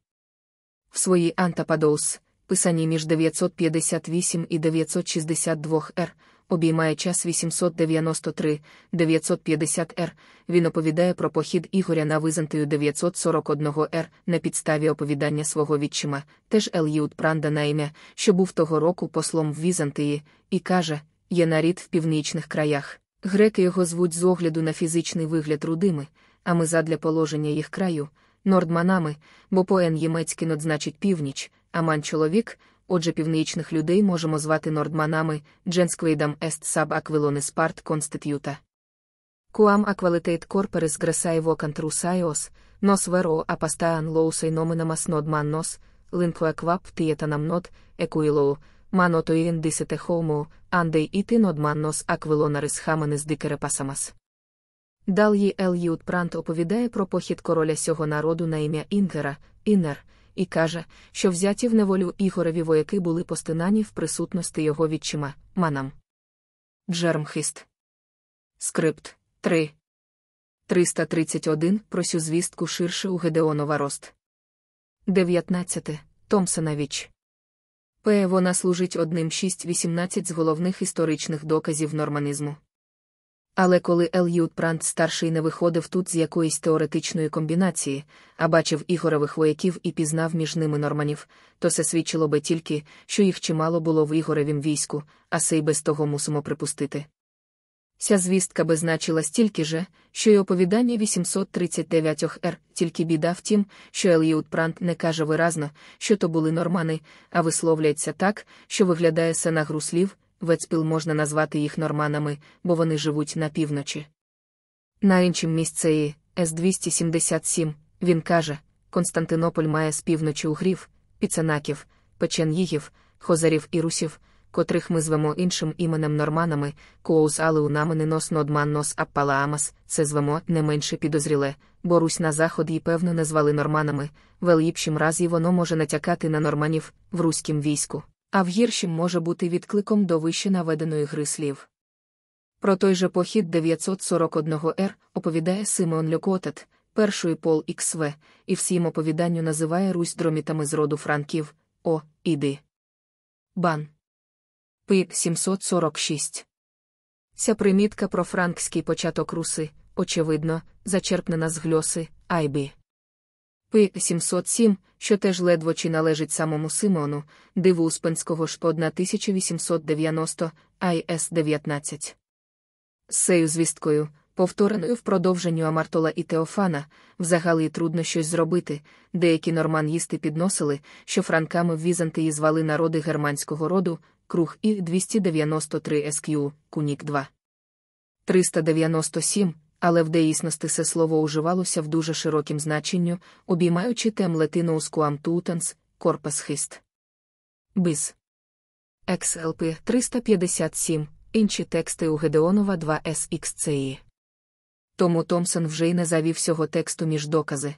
В своїй Антападоус, писанні між 958 і 962 р, обіймає час 893 950 р. Він оповідає про похід Ігоря на Византію 941 р на підставі оповідання свого відчима, теж Ел'юд Пранда на ім'я, що був того року послом в Візантії, і каже: є нарід в північних краях. Греки його звуть з огляду на фізичний вигляд рудими, а ми задля положення їх краю нордманами, бо поен ємецькінод значить північ, а ман чоловік, отже, північних людей можемо звати нордманами, дженсквейдам ест саб аквилони спарт конститюта. Куам аквалитейт корперис гресаево кантрусайос, нос веро апастаан лоусей номинамас нодман нос, линквеквап тієтанамнот, екуілоу, манотоїн дисете хоуму, андей іти нодман нос аквилонарис хаменис дикерепасамас. Дал'ї Ел'юд Прант оповідає про похід короля сього народу на ім'я Інгера, Інер, і каже, що взяті в неволю Ігореві вояки були постинані в присутності його відчима, манам. Джермхіст Скрипт 3. 331 про сю звістку ширше у Гедеонова рост. 19. Томсоновіч. П. Вона служить одним 6.18 з головних історичних доказів норманізму. Але коли Ельюд Прант старший не виходив тут з якоїсь теоретичної комбінації, а бачив ігорових вояків і пізнав між ними норманів, то це свідчило би тільки, що їх чимало було в ігоревім війську, а сей без того мусимо припустити. Ця звістка би значила стільки же, що й оповідання 839 р, тільки біда в тім, що Еліуд Прант не каже виразно, що то були нормани, а висловляється так, що виглядає це на гру слів, Вецпіл можна назвати їх норманами, бо вони живуть на півночі. На іншім місцеї, С-277, він каже Константинополь має з півночі угрів, піцанаків, печен'їгів, хозарів і русів, котрих ми звемо іншим іменем норманами, коус алеунамини нос нодман нос аппалаамас, це звемо не менше підозріле, бо Русь на заход її певно назвали норманами, в еліпшім разі воно може натякати на норманів в руськім війську а в гіршім може бути відкликом до вище наведеної гри слів. Про той же похід 941 Р. оповідає Симеон Льокотет, перший пол іксв, і всім оповіданню називає Русь дромітами з роду франків О, іди. Бан. П. 746. Ця примітка про франкський початок руси, очевидно, зачерпнена з гльоси Айбі. П707, що теж ледво чи належить самому Симону, диву Успенського ж 1890 IS-19. З цею звісткою, повтореною в продовженню Амартола і Теофана, взагалі трудно щось зробити, деякі норман'їсти підносили, що франками в візантиї звали народи германського роду, круг І 293 СКЮ, Кунік 2. 397, але в деїсності це слово уживалося в дуже широкім значенню, обіймаючи тем летиноус туутанс, корпес хист. Бис. ХЛП 357, інші тексти у Гедеонова 2 SXCI. Тому Томсон вже й не завів цього тексту між докази.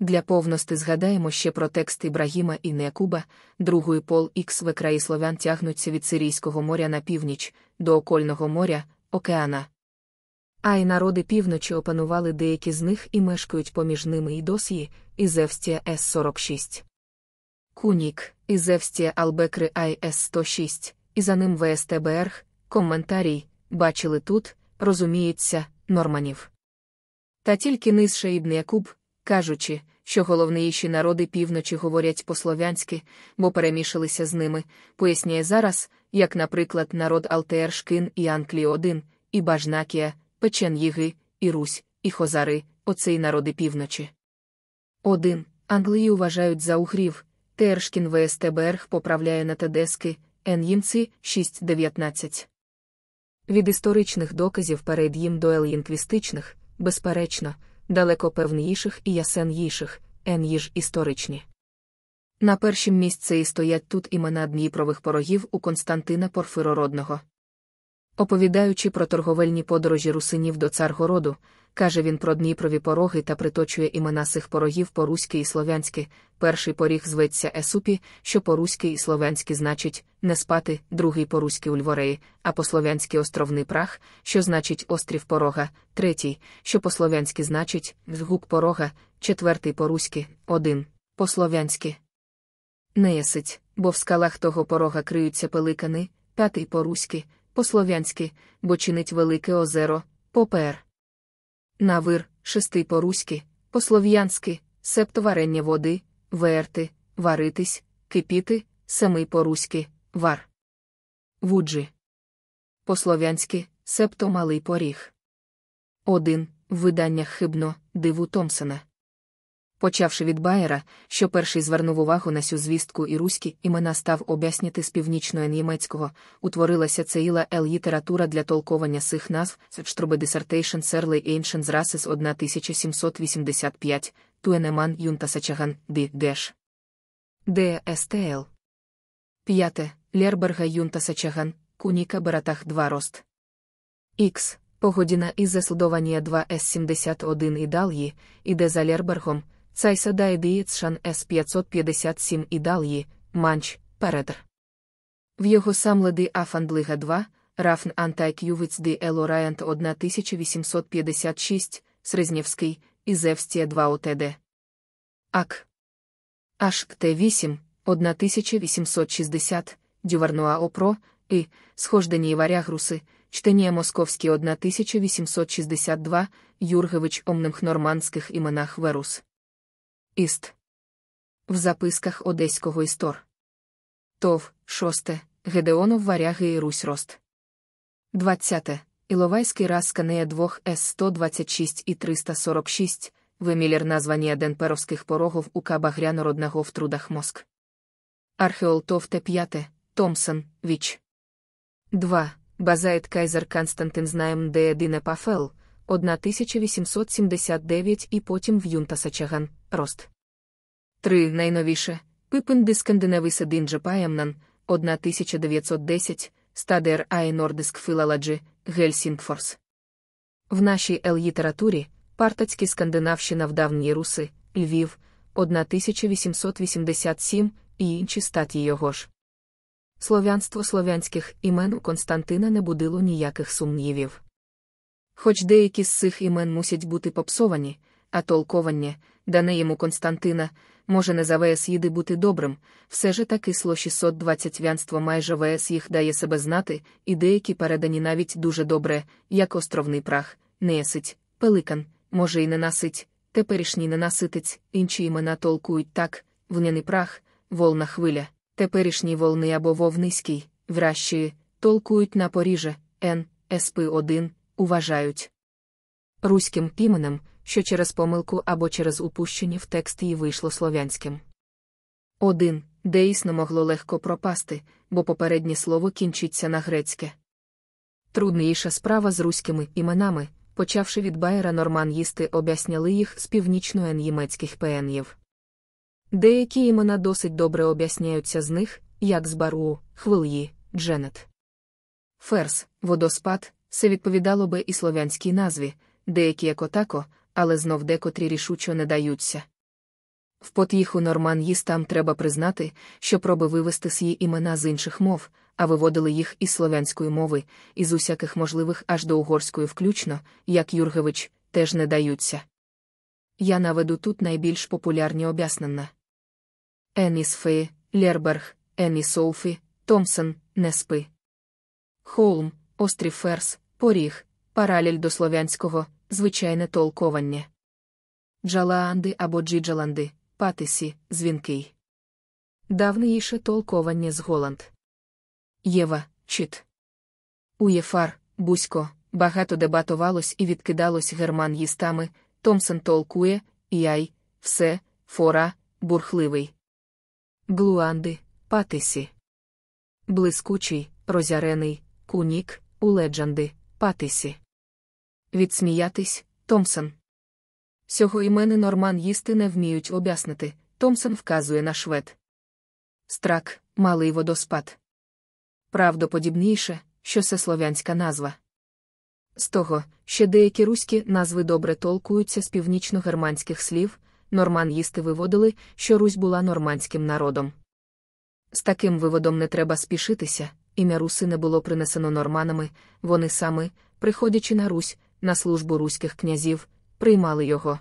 Для повності згадаємо ще про текст Ібрагіма і Некуба, другої пол ікс в слов'ян тягнуться від Сирійського моря на північ, до окольного моря, океана, а й народи півночі опанували деякі з них і мешкають поміж ними і досі, Ізевстія С46. Кунік, Ізевстія Албекри С 106, і за ним ВСТБР, коментарій, бачили тут, розуміється, норманів. Та тільки Низше Ібн Якуб, кажучи, що головніші народи півночі говорять по-слов'янськи, бо перемішалися з ними, поясняє зараз, як, наприклад, народ Алтеершкин і Анклі 1, і Бажнакія. Печен'їги, і Русь, і Хозари, оцей народи півночі. Один Англії вважають за угрів. Тершкін ВСТБРГ поправляє на Тедески, Ен'їмці 6.19. Від історичних доказів перед їм до елінквістичних, безперечно, далеко певніших і ясенніших, ен'їж історичні. На першім місці стоять тут імена Дніпрових порогів у Константина Порфирородного. Оповідаючи про торговельні подорожі русинів до царгороду, каже він про дніпрові пороги та приточує імена сих порогів по-руськи і слов'янськи. Перший поріг зветься Есупі, що по-руськи і слов'янськи значить не спати, другий по-руськи ульвореї, а по-слов'янськи островний прах, що значить острів порога, третій, що по-слов'янськи значить згук порога, четвертий по-руськи, один по-слов'янськи. Неясить, бо в скалах того порога криються пеликани, п'ятий по-руськи по-слов'янськи, бо чинить Велике озеро, попер. Навир, шести по-руськи, по-слов'янськи, септо варення води, верти, варитись, кипіти, самий по-руськи, вар. Вуджі. По-слов'янськи, септо малий поріг. Один В виданнях хибно, диву Томсона. Почавши від Баєра, що перший звернув увагу на цю звістку і руські імена став об'яснити з північної німецького, утворилася ціла ел-література для толковання сих назв Штробе Dissertation Serley Ancient Races 1785, Туенеман Юнта Сачаган, Д. Деш. ДСТЛ. П'яте. Лерберга Юнта Сачаган, Куніка Бератах 2 Рост. Ікс. Погодіна із заслідування 2 С 71 і Дал'ї, іде за Лербергом. Цайседа Дієцшан с 557 і Дал'ї, Манч, Передр. В його самледи Афандлига 2, Рафн Антайк'ювиць Ді Елорайант 1856, Срезнівський, Ізевстія 2 ОТД. Ак. Аж Т8, 1860, Дюварнуа Опро, і Схождені Варягруси, Чтення Московські 1862, Юргович Омних нормандських іменах Верус. Іст. В записках Одеського істор. Тов, 6. Гедеонов варяги і Русь Рост. 20. Іловайський раз Канея 2 С126 і 346. Вимілір названня денперовських порогов у кабагря народного в трудах мозк. Археол Тов Т5. Томсон, Віч. 2. Базаїт Кайзер Константин знаєм де Едине Пафел, 1879 і потім в Юнта Рост. 3. Найновіше Пипин Дискандиневий Сединджа Паємнан, 1910, Стадер Айнордиск Філаладжі, Гельсінгфорс. В нашій ел-літературі Партацькі Скандинавщина в давні руси, Львів, 1887 і інші статті його ж. Слов'янство слов'янських імен у Константина не будило ніяких сумнівів. Хоч деякі з цих імен мусять бути попсовані, а толковані, дане йому Константина, може не за ВС їди бути добрим, все ж таки сло 620 вянство майже ВС їх дає себе знати, і деякі передані навіть дуже добре, як островний прах, неясить, пеликан, може і ненасить, теперішній ненаситець, інші імена толкують так, вняний прах, волна хвиля, теперішній волни або вовниський, вращі, толкують на Поріже, Н, СП1 уважають руським іменем, що через помилку або через упущені в текст і вийшло слов'янським. Один, де Деісно могло легко пропасти, бо попереднє слово кінчиться на грецьке. Трудніша справа з руськими іменами, почавши від Байера норман їсти, об'ясняли їх з північно-ен-ємецьких пен'їв. Деякі імена досить добре об'ясняються з них, як з бару, хвил'ї, дженет. Ферс, водоспад, це відповідало би і слов'янській назві, деякі як отако, але знов декотрі рішучо не даються. В потіху норман їстам треба признати, що проби вивести свої імена з інших мов, а виводили їх із слов'янської мови, із усяких можливих аж до угорської, включно, як Юргевич, теж не даються. Я наведу тут найбільш популярні об'яснення. Еніс Феї, Лерберг, Еніс Олфі, Томсон, Неспи. Холм, острів ферс, поріг, паралель до слов'янського, звичайне толкування. Джалаанди або джіджаланди, патисі, дзвінкий. Давнеїше толкування з Голланд. Єва, Чіт. Уєфар, бузько, багато дебатувалось і відкидалось герман їстами. Томсон толкує, яй, все, фора, бурхливий. Глуанди, патисі. Блискучий, розярений, кунік, у леджанди, Патисі. Відсміятись, Томсон. Сього імени Норман їсти не вміють об'яснити. Томсон вказує на швед. Страк, малий водоспад. Правдоподібніше, що це слов'янська назва. З того, ще деякі руські назви добре толкуються з північно-германських слів, норман їсти виводили, що Русь була нормандським народом. З таким виводом не треба спішитися, ім'я Руси не було принесено норманами, вони самі, приходячи на Русь, на службу руських князів, приймали його.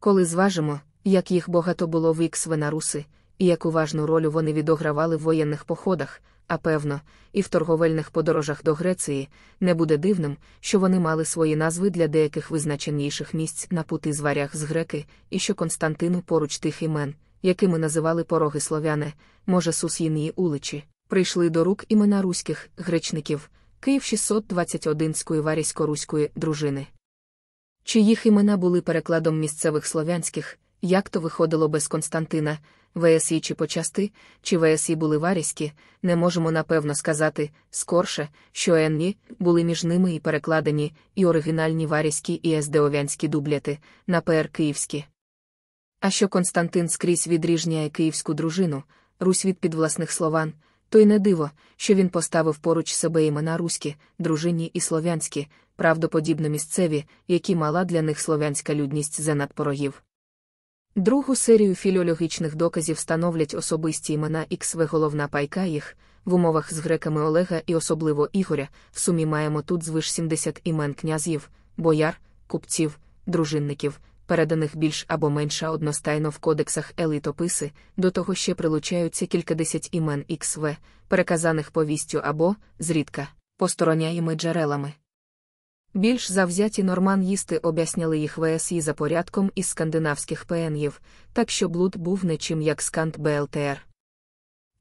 Коли зважимо, як їх багато було в іксве руси, і яку важну роль вони відогравали в воєнних походах, а певно, і в торговельних подорожах до Греції, не буде дивним, що вони мали свої назви для деяких визначеніших місць на пути з зварях з греки, і що Константину поруч тих імен, якими називали пороги слов'яни, може сусідні уличі прийшли до рук імена руських гречників, Київ 621-ської варійсько-руської дружини. Чи їх імена були перекладом місцевих слов'янських, як то виходило без Константина, ВСІ чи почасти, чи ВСІ були варійські, не можемо напевно сказати, скорше, що енні були між ними і перекладені, і оригінальні варійські і ездеовянські дубляти, на ПР київські. А що Константин скрізь відріжняє київську дружину, Русь від підвласних слован. То й не диво, що він поставив поруч себе імена руські, дружинні і слов'янські, правдоподібно місцеві, які мала для них слов'янська людність занад порогів. Другу серію філіологічних доказів становлять особисті імена і ксве головна пайка їх, в умовах з греками Олега і особливо Ігоря, в сумі маємо тут звиш 70 імен князів, бояр, купців, дружинників переданих більш або менша одностайно в кодексах елітописи, до того ще прилучаються кількадесять імен XV, переказаних повістю або, зрідка, постороняємо джерелами. Більш завзяті норман їсти об'ясняли їх ВСІ за порядком із скандинавських пен'їв, так що блуд був не чим як скант БЛТР.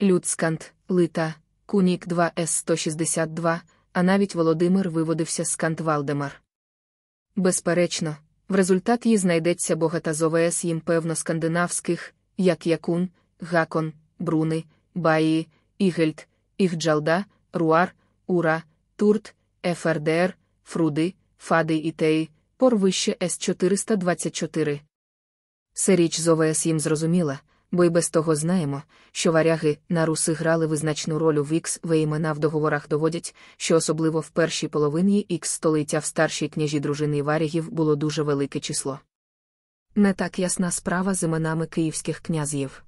Людскант, Лита, Кунік 2С162, а навіть Володимир виводився з Кант Валдемар. Безперечно, в результаті знайдеться богатазове їм певно скандинавських, як Якун, Гакон, Бруни, Баї, Ігельт, Ігджалда, Руар, Ура, Турт, ФРДР, Фруди, Фади і Теї, порвище С424. Серіч з ОВС їм зрозуміла, бо й без того знаємо, що варяги на руси грали визначну роль у вікс-ве імена в договорах доводять, що особливо в першій половині ікс столиття в старшій княжі дружини варягів було дуже велике число. Не так ясна справа з іменами київських князів.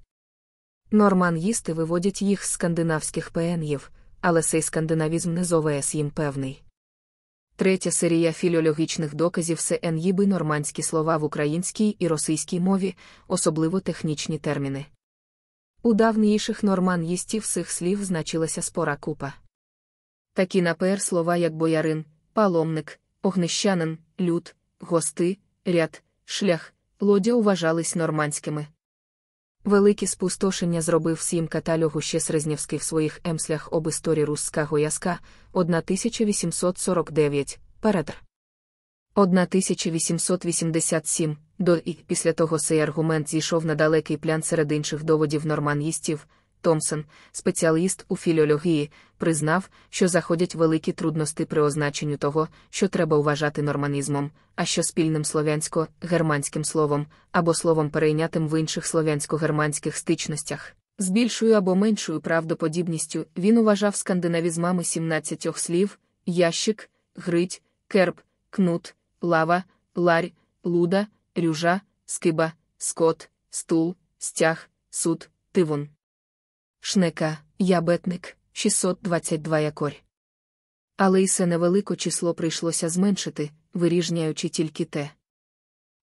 Норман їсти виводять їх з скандинавських пеен'їв, але цей скандинавізм не зовес їм певний. Третя серія філіологічних доказів СНЄБИ нормандські слова в українській і російській мові, особливо технічні терміни. У давніших норман їстів цих слів значилася спора купа. Такі на пер слова, як боярин, паломник, огнищанин, люд, гости, ряд, шлях, лодя, уважались нормандськими. Великі спустошення зробив сім каталогу ще Срезнівський в своїх емслях об історії русського язка 1849, передр. 1887, до і після того цей аргумент зійшов на далекий плян серед інших доводів норман Томсон, спеціаліст у філіології, признав, що заходять великі трудності при означенню того, що треба вважати норманізмом, а що спільним слов'янсько-германським словом або словом перейнятим в інших слов'янсько-германських стичностях. З більшою або меншою правдоподібністю він уважав скандинавізмами 17 слів: ящик, грить, керб, кнут, лава, ларь, луда, рюжа, скиба, скот, стул, стяг, суд, тивун. Шнека, ябетник, 622 якорь. Але й це невелике число прийшлося зменшити, виріжняючи тільки те,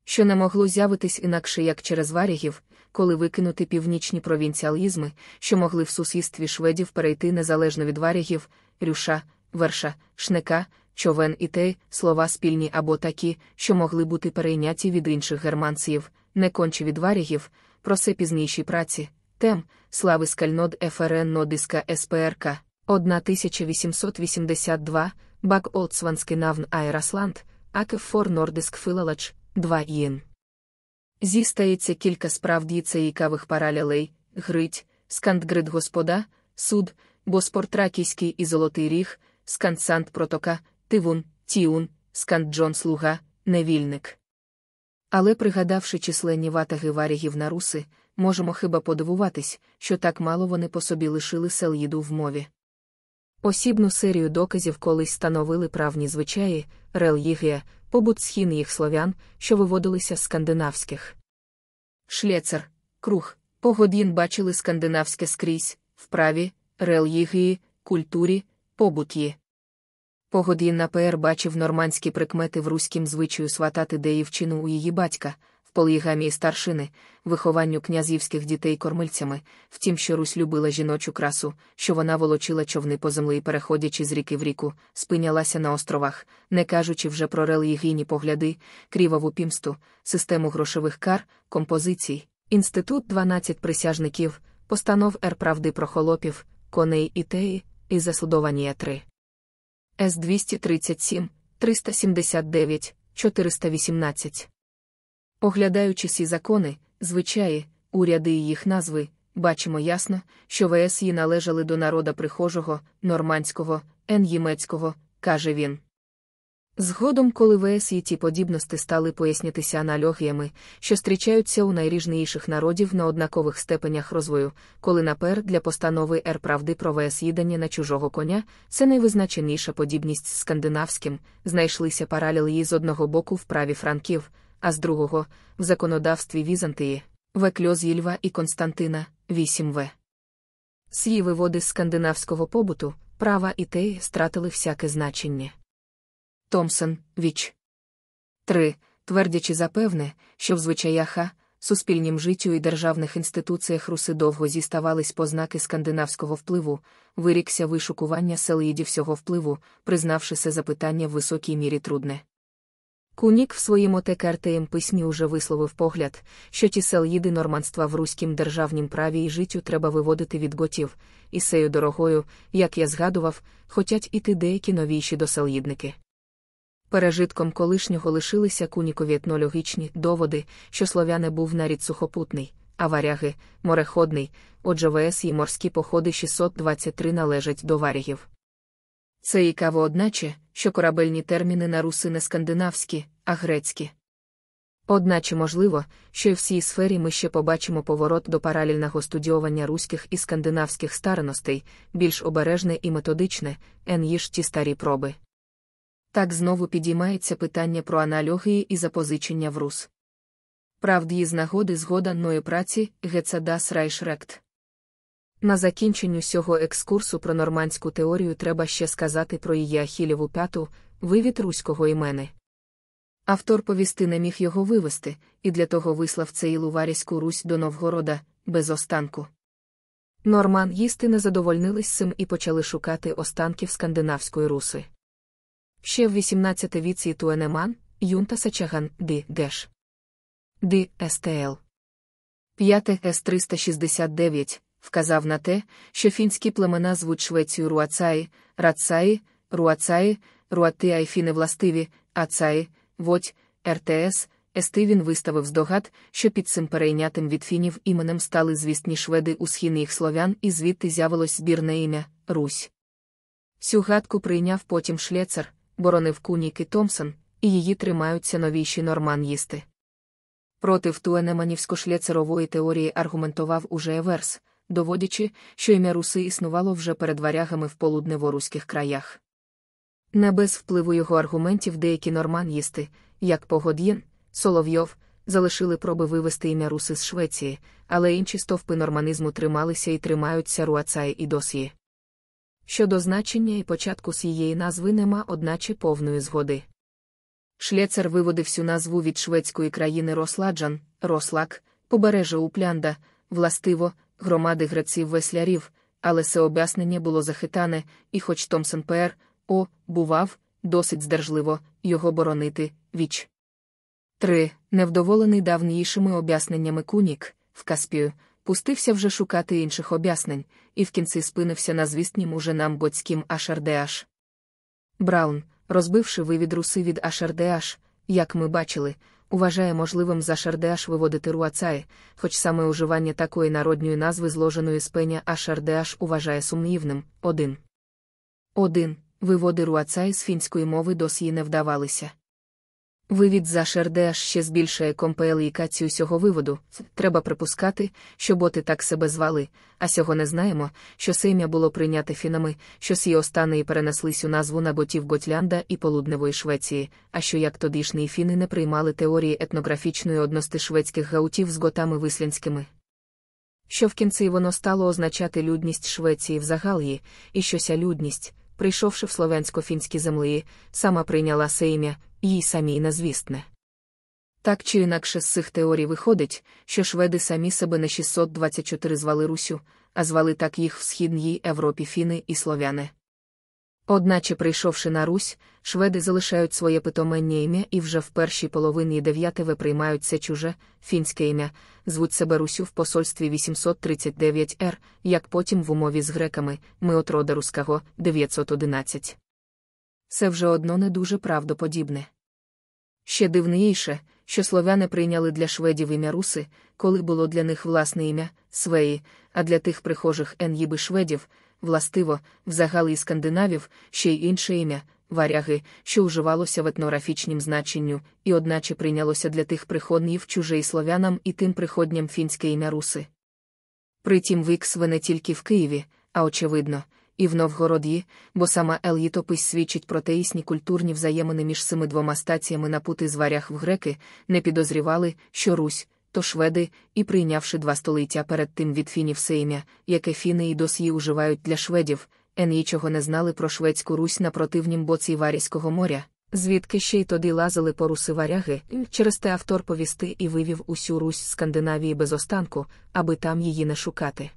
що не могло з'явитись інакше як через варігів, коли викинути північні провінціалізми, що могли в сусідстві шведів перейти незалежно від варігів, рюша, верша, шнека, човен і те, слова спільні або такі, що могли бути перейняті від інших германців, не конче від варігів, про це пізніші праці, Тем слави скальнод ФРН Нодиска СПРК 1882, Бак Олдсванский навн Аерасланд, Акефор Нордиск Филалач, 2 Їн. Зістається кілька справді цікавих паралелей, грить, скандгрид господа, суд, Боспортракійський і Золотий Ріг, скандсант протока, Тивун, Тіун, скандджон слуга, невільник. Але, пригадавши численні ватаги варігів на руси, можемо хіба подивуватись, що так мало вони по собі лишили селїду в мові. Осібну серію доказів колись становили правні звичаї, рел'їгія, побут схін їх слов'ян, що виводилися з скандинавських. Шлєцер, круг, погодін бачили скандинавське скрізь, вправі, релігії, культурі, побуті. Погод'їн ПР бачив нормандські прикмети в руським звичаю сватати деївчину у її батька, в полігамії старшини, вихованню князівських дітей кормильцями, втім, що Русь любила жіночу красу, що вона волочила човни по землі, переходячи з ріки в ріку, спинялася на островах, не кажучи вже про релігійні погляди, кріваву пімсту, систему грошових кар, композицій, інститут 12 присяжників, постанов Р. правди про холопів, коней і теї, і засудовані 3. Е С237, 379, 418. Оглядаючи ці закони, звичаї, уряди і їх назви, бачимо ясно, що ВСІ належали до народа прихожого, нормандського, ен'ємецького, каже він. Згодом, коли ВС і ті подібності стали пояснятися аналогіями, що зустрічаються у найріжніших народів на однакових степенях розвою, коли напер для постанови Р правди про ВС їдання на чужого коня, це найвизначеніша подібність з скандинавським, знайшлися паралелії з одного боку в праві франків, а з другого в законодавстві Візантії, Векльоз Ільва і Константина 8В. Сії виводи з скандинавського побуту, права і теї стратили всяке значення. Томсон, Віч. 3. Твердячи запевне, що в звичаях, суспільнім життю і державних інституціях руси довго зіставались познаки скандинавського впливу, вирікся вишукування селиїдів всього впливу, признавши це запитання в високій мірі трудне. Кунік в своєму текартеєм письмі уже висловив погляд, що ті селїди норманства в руськім державнім праві і життю треба виводити від готів, і сею дорогою, як я згадував, хотять іти деякі новіші доселїдники. Пережитком колишнього лишилися кунікові етнологічні доводи, що слов'яни був нарід сухопутний, а варяги мореходний, отже ВС і морські походи 623 належать до варягів. Це і каво одначе, що корабельні терміни на руси не скандинавські, а грецькі. Одначе можливо, що і в цій сфері ми ще побачимо поворот до паралельного студіювання руських і скандинавських старностей, більш обережне і методичне, еніж ті старі проби. Так знову підіймається питання про аналогії і запозичення в рус. Правді з нагоди згода ної праці Гецадас Райшрект. На закінченню цього екскурсу про нормандську теорію треба ще сказати про її ахілєву п'яту, вивід руського імени. Автор повісти не міг його вивести, і для того вислав цей Луварійську Русь до Новгорода без останку. Норман їсти не задовольнились цим і почали шукати останків скандинавської руси. Ще в 18 віці Туенеман, Юнта Сачаган Ди Геш. Ди СТЛ. 5 С369 вказав на те, що фінські племена звуть Швецію Руацаї, Рацаї, Руацаї, Руатия і фіни властиві, Ацаї, Водь, РТС. Естивін виставив здогад, що під цим перейнятим від фінів іменем стали звісні шведи у східних слов'ян, і звідти з'явилось збірне ім'я Русь. Цю гадку прийняв потім шлєцер, боронив Куніки Томпсон, і її тримаються новіші норман їсти. Проти туенеманівсько-шляцерової теорії аргументував уже Еверс, доводячи, що ім'я руси існувало вже перед варягами в полудневоруських краях. Не без впливу його аргументів деякі норман'їсти, як Погод'єн, Соловйов, залишили проби вивести ім'я руси з Швеції, але інші стовпи норманізму трималися і тримаються руацаї і досі щодо значення і початку цієї назви нема одначе повної згоди. Шлецер виводив всю назву від шведської країни Росладжан, Рослак, побережжя Уплянда, властиво, громади греців веслярів, але це об'яснення було захитане, і хоч Томсен Пер, О, бував, досить здержливо, його боронити, віч. 3. Невдоволений давнішими об'ясненнями Кунік в Каспію пустився вже шукати інших об'яснень, і в кінці спинився на звіснім уже нам боцькім HRDH. Браун, розбивши вивід руси від HRDH, як ми бачили, Уважає можливим за Шардеаш виводити руацай, хоч саме уживання такої народньої назви зложеної з пеня Ашардеаш уважає сумнівним. один. Один Виводи руацай з фінської мови досі не вдавалися. Вивід за ШРД ще збільшує компелікацію цього виводу. Треба припускати, що боти так себе звали, а сього не знаємо, що сейм'я було прийняте фінами, що сі останні перенеслись у назву на ботів Готлянда і Полудневої Швеції, а що як тодішні фіни не приймали теорії етнографічної одності шведських гаутів з готами вислянськими. Що в кінці воно стало означати людність Швеції в загалії, і що ся людність прийшовши в словенсько-фінські землі, сама прийняла це ім'я, їй самій незвістне. Так чи інакше з цих теорій виходить, що шведи самі себе не 624 звали Русю, а звали так їх в Східній Європі фіни і слов'яни. Одначе, прийшовши на Русь, шведи залишають своє питоменнє ім'я і вже в першій половині 9 приймають це чуже, фінське ім'я, звуть себе Русю в посольстві 839 Р, як потім в умові з греками ми от рода Руського 911. Це вже одно не дуже правдоподібне. Ще дивніше, що слов'яни прийняли для шведів ім'я руси, коли було для них власне ім'я свеї, а для тих прихожих ен'їби шведів властиво, взагалі скандинавів, ще й інше ім'я, варяги, що уживалося в етнографічнім значенню, і одначе прийнялося для тих приходнів чужий слов'янам і тим приходням фінське ім'я руси. Притім виксве не тільки в Києві, а очевидно, і в Новгород'ї, бо сама Ел'їтопись свідчить про теїсні культурні взаємини між цими двома стаціями на пути з варяг в греки, не підозрівали, що Русь то шведи, і прийнявши два століття перед тим від фінів сеймя, яке фіни і досі уживають для шведів, нічого не знали про Шведську Русь на противнім боці Варійського моря, звідки ще й тоді лазили по руси варяги, через те автор повісти і вивів усю Русь Скандинавії без останку, аби там її не шукати.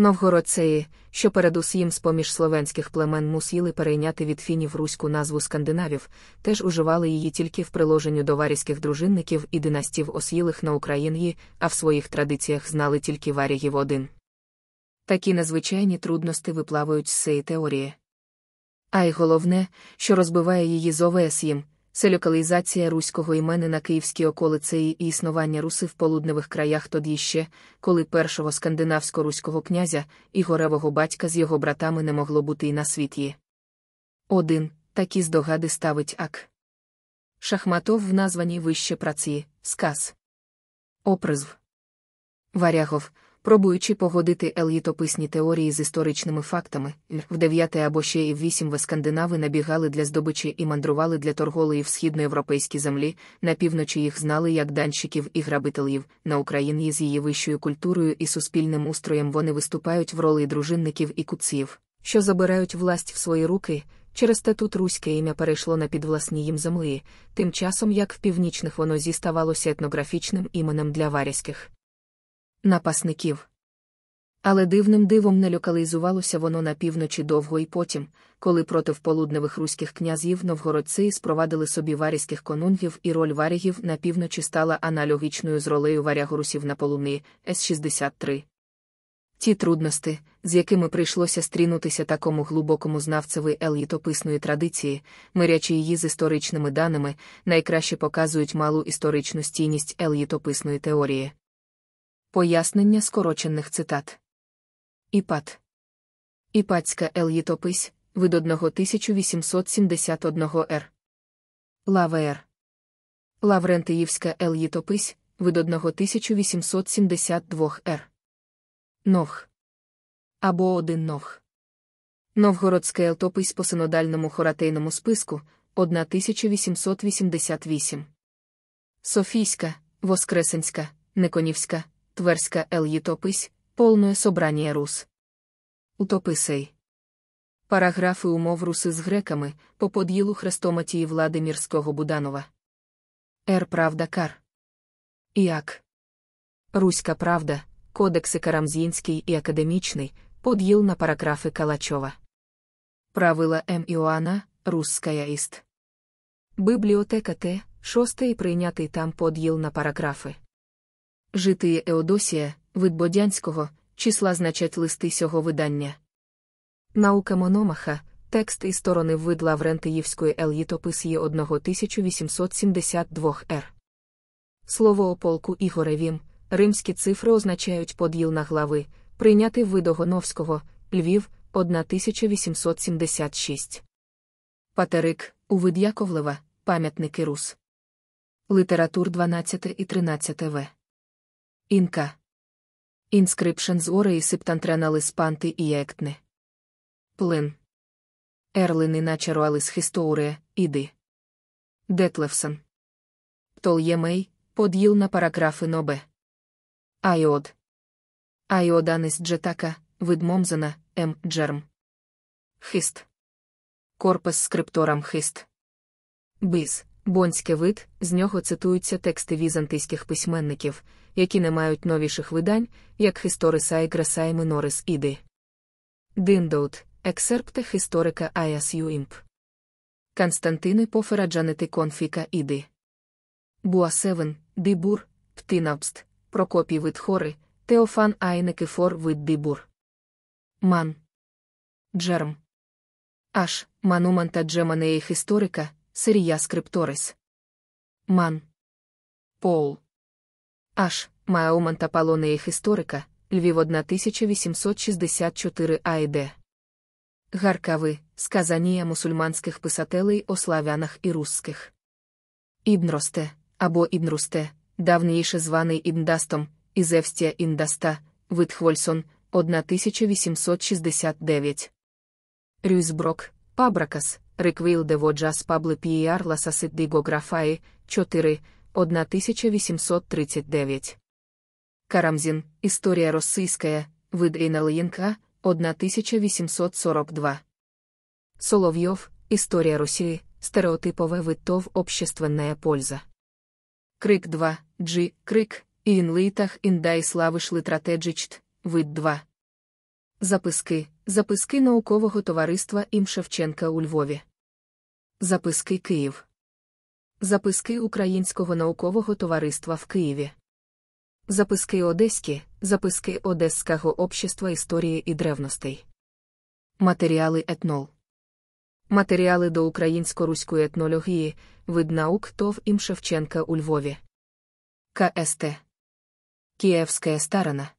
Новгородцеї, що передусім з поміж словенських племен мусіли перейняти від фінів руську назву скандинавів, теж уживали її тільки в приложенню до варійських дружинників і династів осілих на Україні, а в своїх традиціях знали тільки варягів один. Такі незвичайні трудності виплавають з цієї теорії. А й головне, що розбиває її з ОВС це Селюкалізація руського імени на київській околиці і існування руси в полудневих краях тоді ще, коли першого скандинавсько-руського князя і горевого батька з його братами не могло бути і на світі. Один такі здогади ставить ак. Шахматов в названій вище праці, сказ. Опризв. Варягов пробуючи погодити елітописні теорії з історичними фактами, в 9 або ще і в 8 в Скандинави набігали для здобичі і мандрували для в східноєвропейські землі, на півночі їх знали як данщиків і грабителів, на Україні з її вищою культурою і суспільним устроєм вони виступають в ролі дружинників і куців, що забирають власть в свої руки. Через те тут руське ім'я перейшло на підвласні їм землі, тим часом як в північних воно зіставалося етнографічним іменем для варязьких напасників. Але дивним дивом не локалізувалося воно на півночі довго і потім, коли проти полудневих руських князів новгородці спровадили собі варізьких конунгів, і роль варігів на півночі стала аналогічною з ролею варягорусів на полуни С-63. Ті трудності, з якими прийшлося стрінутися такому глибокому знавцеві елітописної традиції, мирячи її з історичними даними, найкраще показують малу історичну стійність елітописної теорії. Пояснення скорочених цитат. Іпат. Іпатська елітопись вид 1871 р. Лавер. Лаврентиївська елітопись вид 1872 р. Нох. Або один нох. Новгородська елтопись по синодальному хоратейному списку 1888. Софійська, Воскресенська, Неконівська, Тверська Л. Етопись, полное собрание рус. Утописей. Параграфи умов руси з греками по поділу хрестоматії влади мірського Буданова. Р. Правда Кар. Іак. Руська правда, Кодекси Карамзінський і академічний, поділ на параграфи Калачова. Правила М. Іоанна, Русская іст. Библіотека Т. 6 прийнятий там поділ на параграфи. Житиє Еодосія, вид Бодянського, числа значать листи сього видання. Наука Мономаха, текст і сторони вид Лаврентиївської ельїтописії 1872 р. Слово о полку Ігоревім, римські цифри означають поділ на глави, прийняти Видогоновського, Львів, 1876. Патерик, Увид Яковлева, пам'ятники Рус. Літератур 12 і 13 В. Інка. Інскрипшн з ореї септантренали спанти і ектни. Плин. Ерлини начаруали з хістоуре, іди. Детлевсон. Птол'ємей, поділ на параграфи нобе. Айод. Айоданис джетака, видмомзана, М. Джерм. Хист. Корпус скрипторам хист. Биз. Бонське вид, з нього цитуються тексти візантийських письменників, які не мають новіших видань, як Historisae Grasae Minoris Іди. Диндаут, ексерпте Historica Aias Юімп. Константини Пофера Конфіка Іди. Буасевен, Дибур, Птинапст, Прокопій хори, Теофан Айнекефор вид Дибур. Ман. Джерм. Аш. мануманта Джеманеї Хісторика, Сирія скрипторис. Ман. Пол. Аж Мауманта Палонеїх історика, Львів 1864 АЙД. Гаркави, сказанія мусульманських писателей о славянах і русських. Ібнросте або Ібнрусте, давніше званий Ібндастом, Ізевстія Індаста, Витхвольсон, 1869. Рюйсброк, Пабракас, Реквіл де Воджас Пабле Піар Ласасит Діго Графаї, 4, 1839. Карамзін, Історія російська, вид Ейналиєнка, 1842. Соловйов, Історія Росії, стереотипове витов общественне польза. Крик 2, G, Крик, Інлитах Індай Слави Шлитратеджичт, вид 2. Записки, записки наукового товариства Ім Шевченка у Львові. Записки Київ. Записки Українського наукового товариства в Києві. Записки Одеські, записки Одеського общества історії і древностей. Матеріали етнол. Матеріали до українсько-руської етнології, вид наук ТОВ ім Шевченка у Львові. КСТ. Київська старана.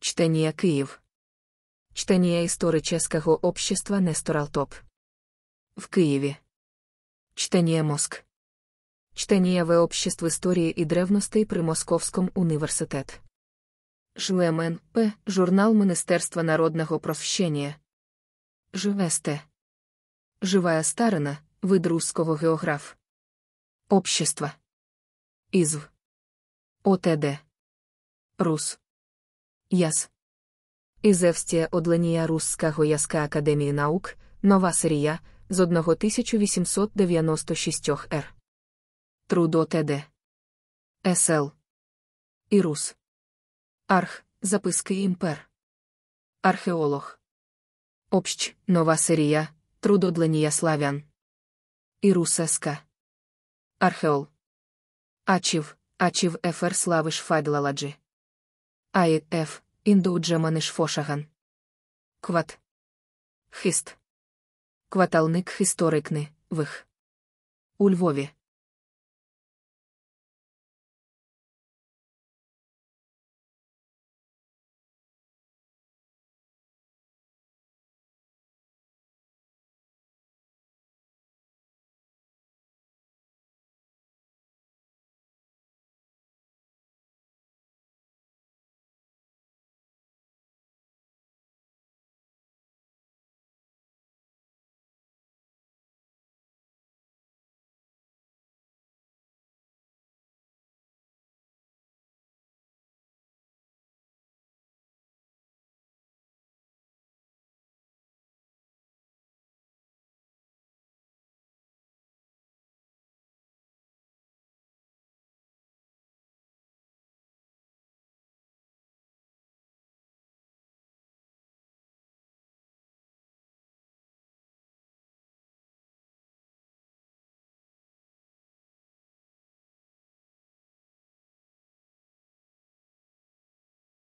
Чтення Київ. Чтення історичеського общества Несторалтоп. В Києві. Чтение мозг. Чтение в обществе истории и древностей при Московском университет. Жлемен П. Журнал Министерства народного просвещения. Живесте. Живая старина, вид русского географ. Общество. Изв. ОТД. Рус. Яс. Ізевстія одленія Русского яска Академії наук, нова серія, з 1896 р. Трудо ТД. СЛ. Ірус. Арх. Записки імпер. Археолог. Общ. Нова серія. Трудодленія славян. Ірус СК. Археол. Ачів. Ачів Фр Славиш Файдлаладжі. АІФ. Індуджеманиш Фошаган. Кват. Хист. Кваталник Хісторикни, Вих. У Львові.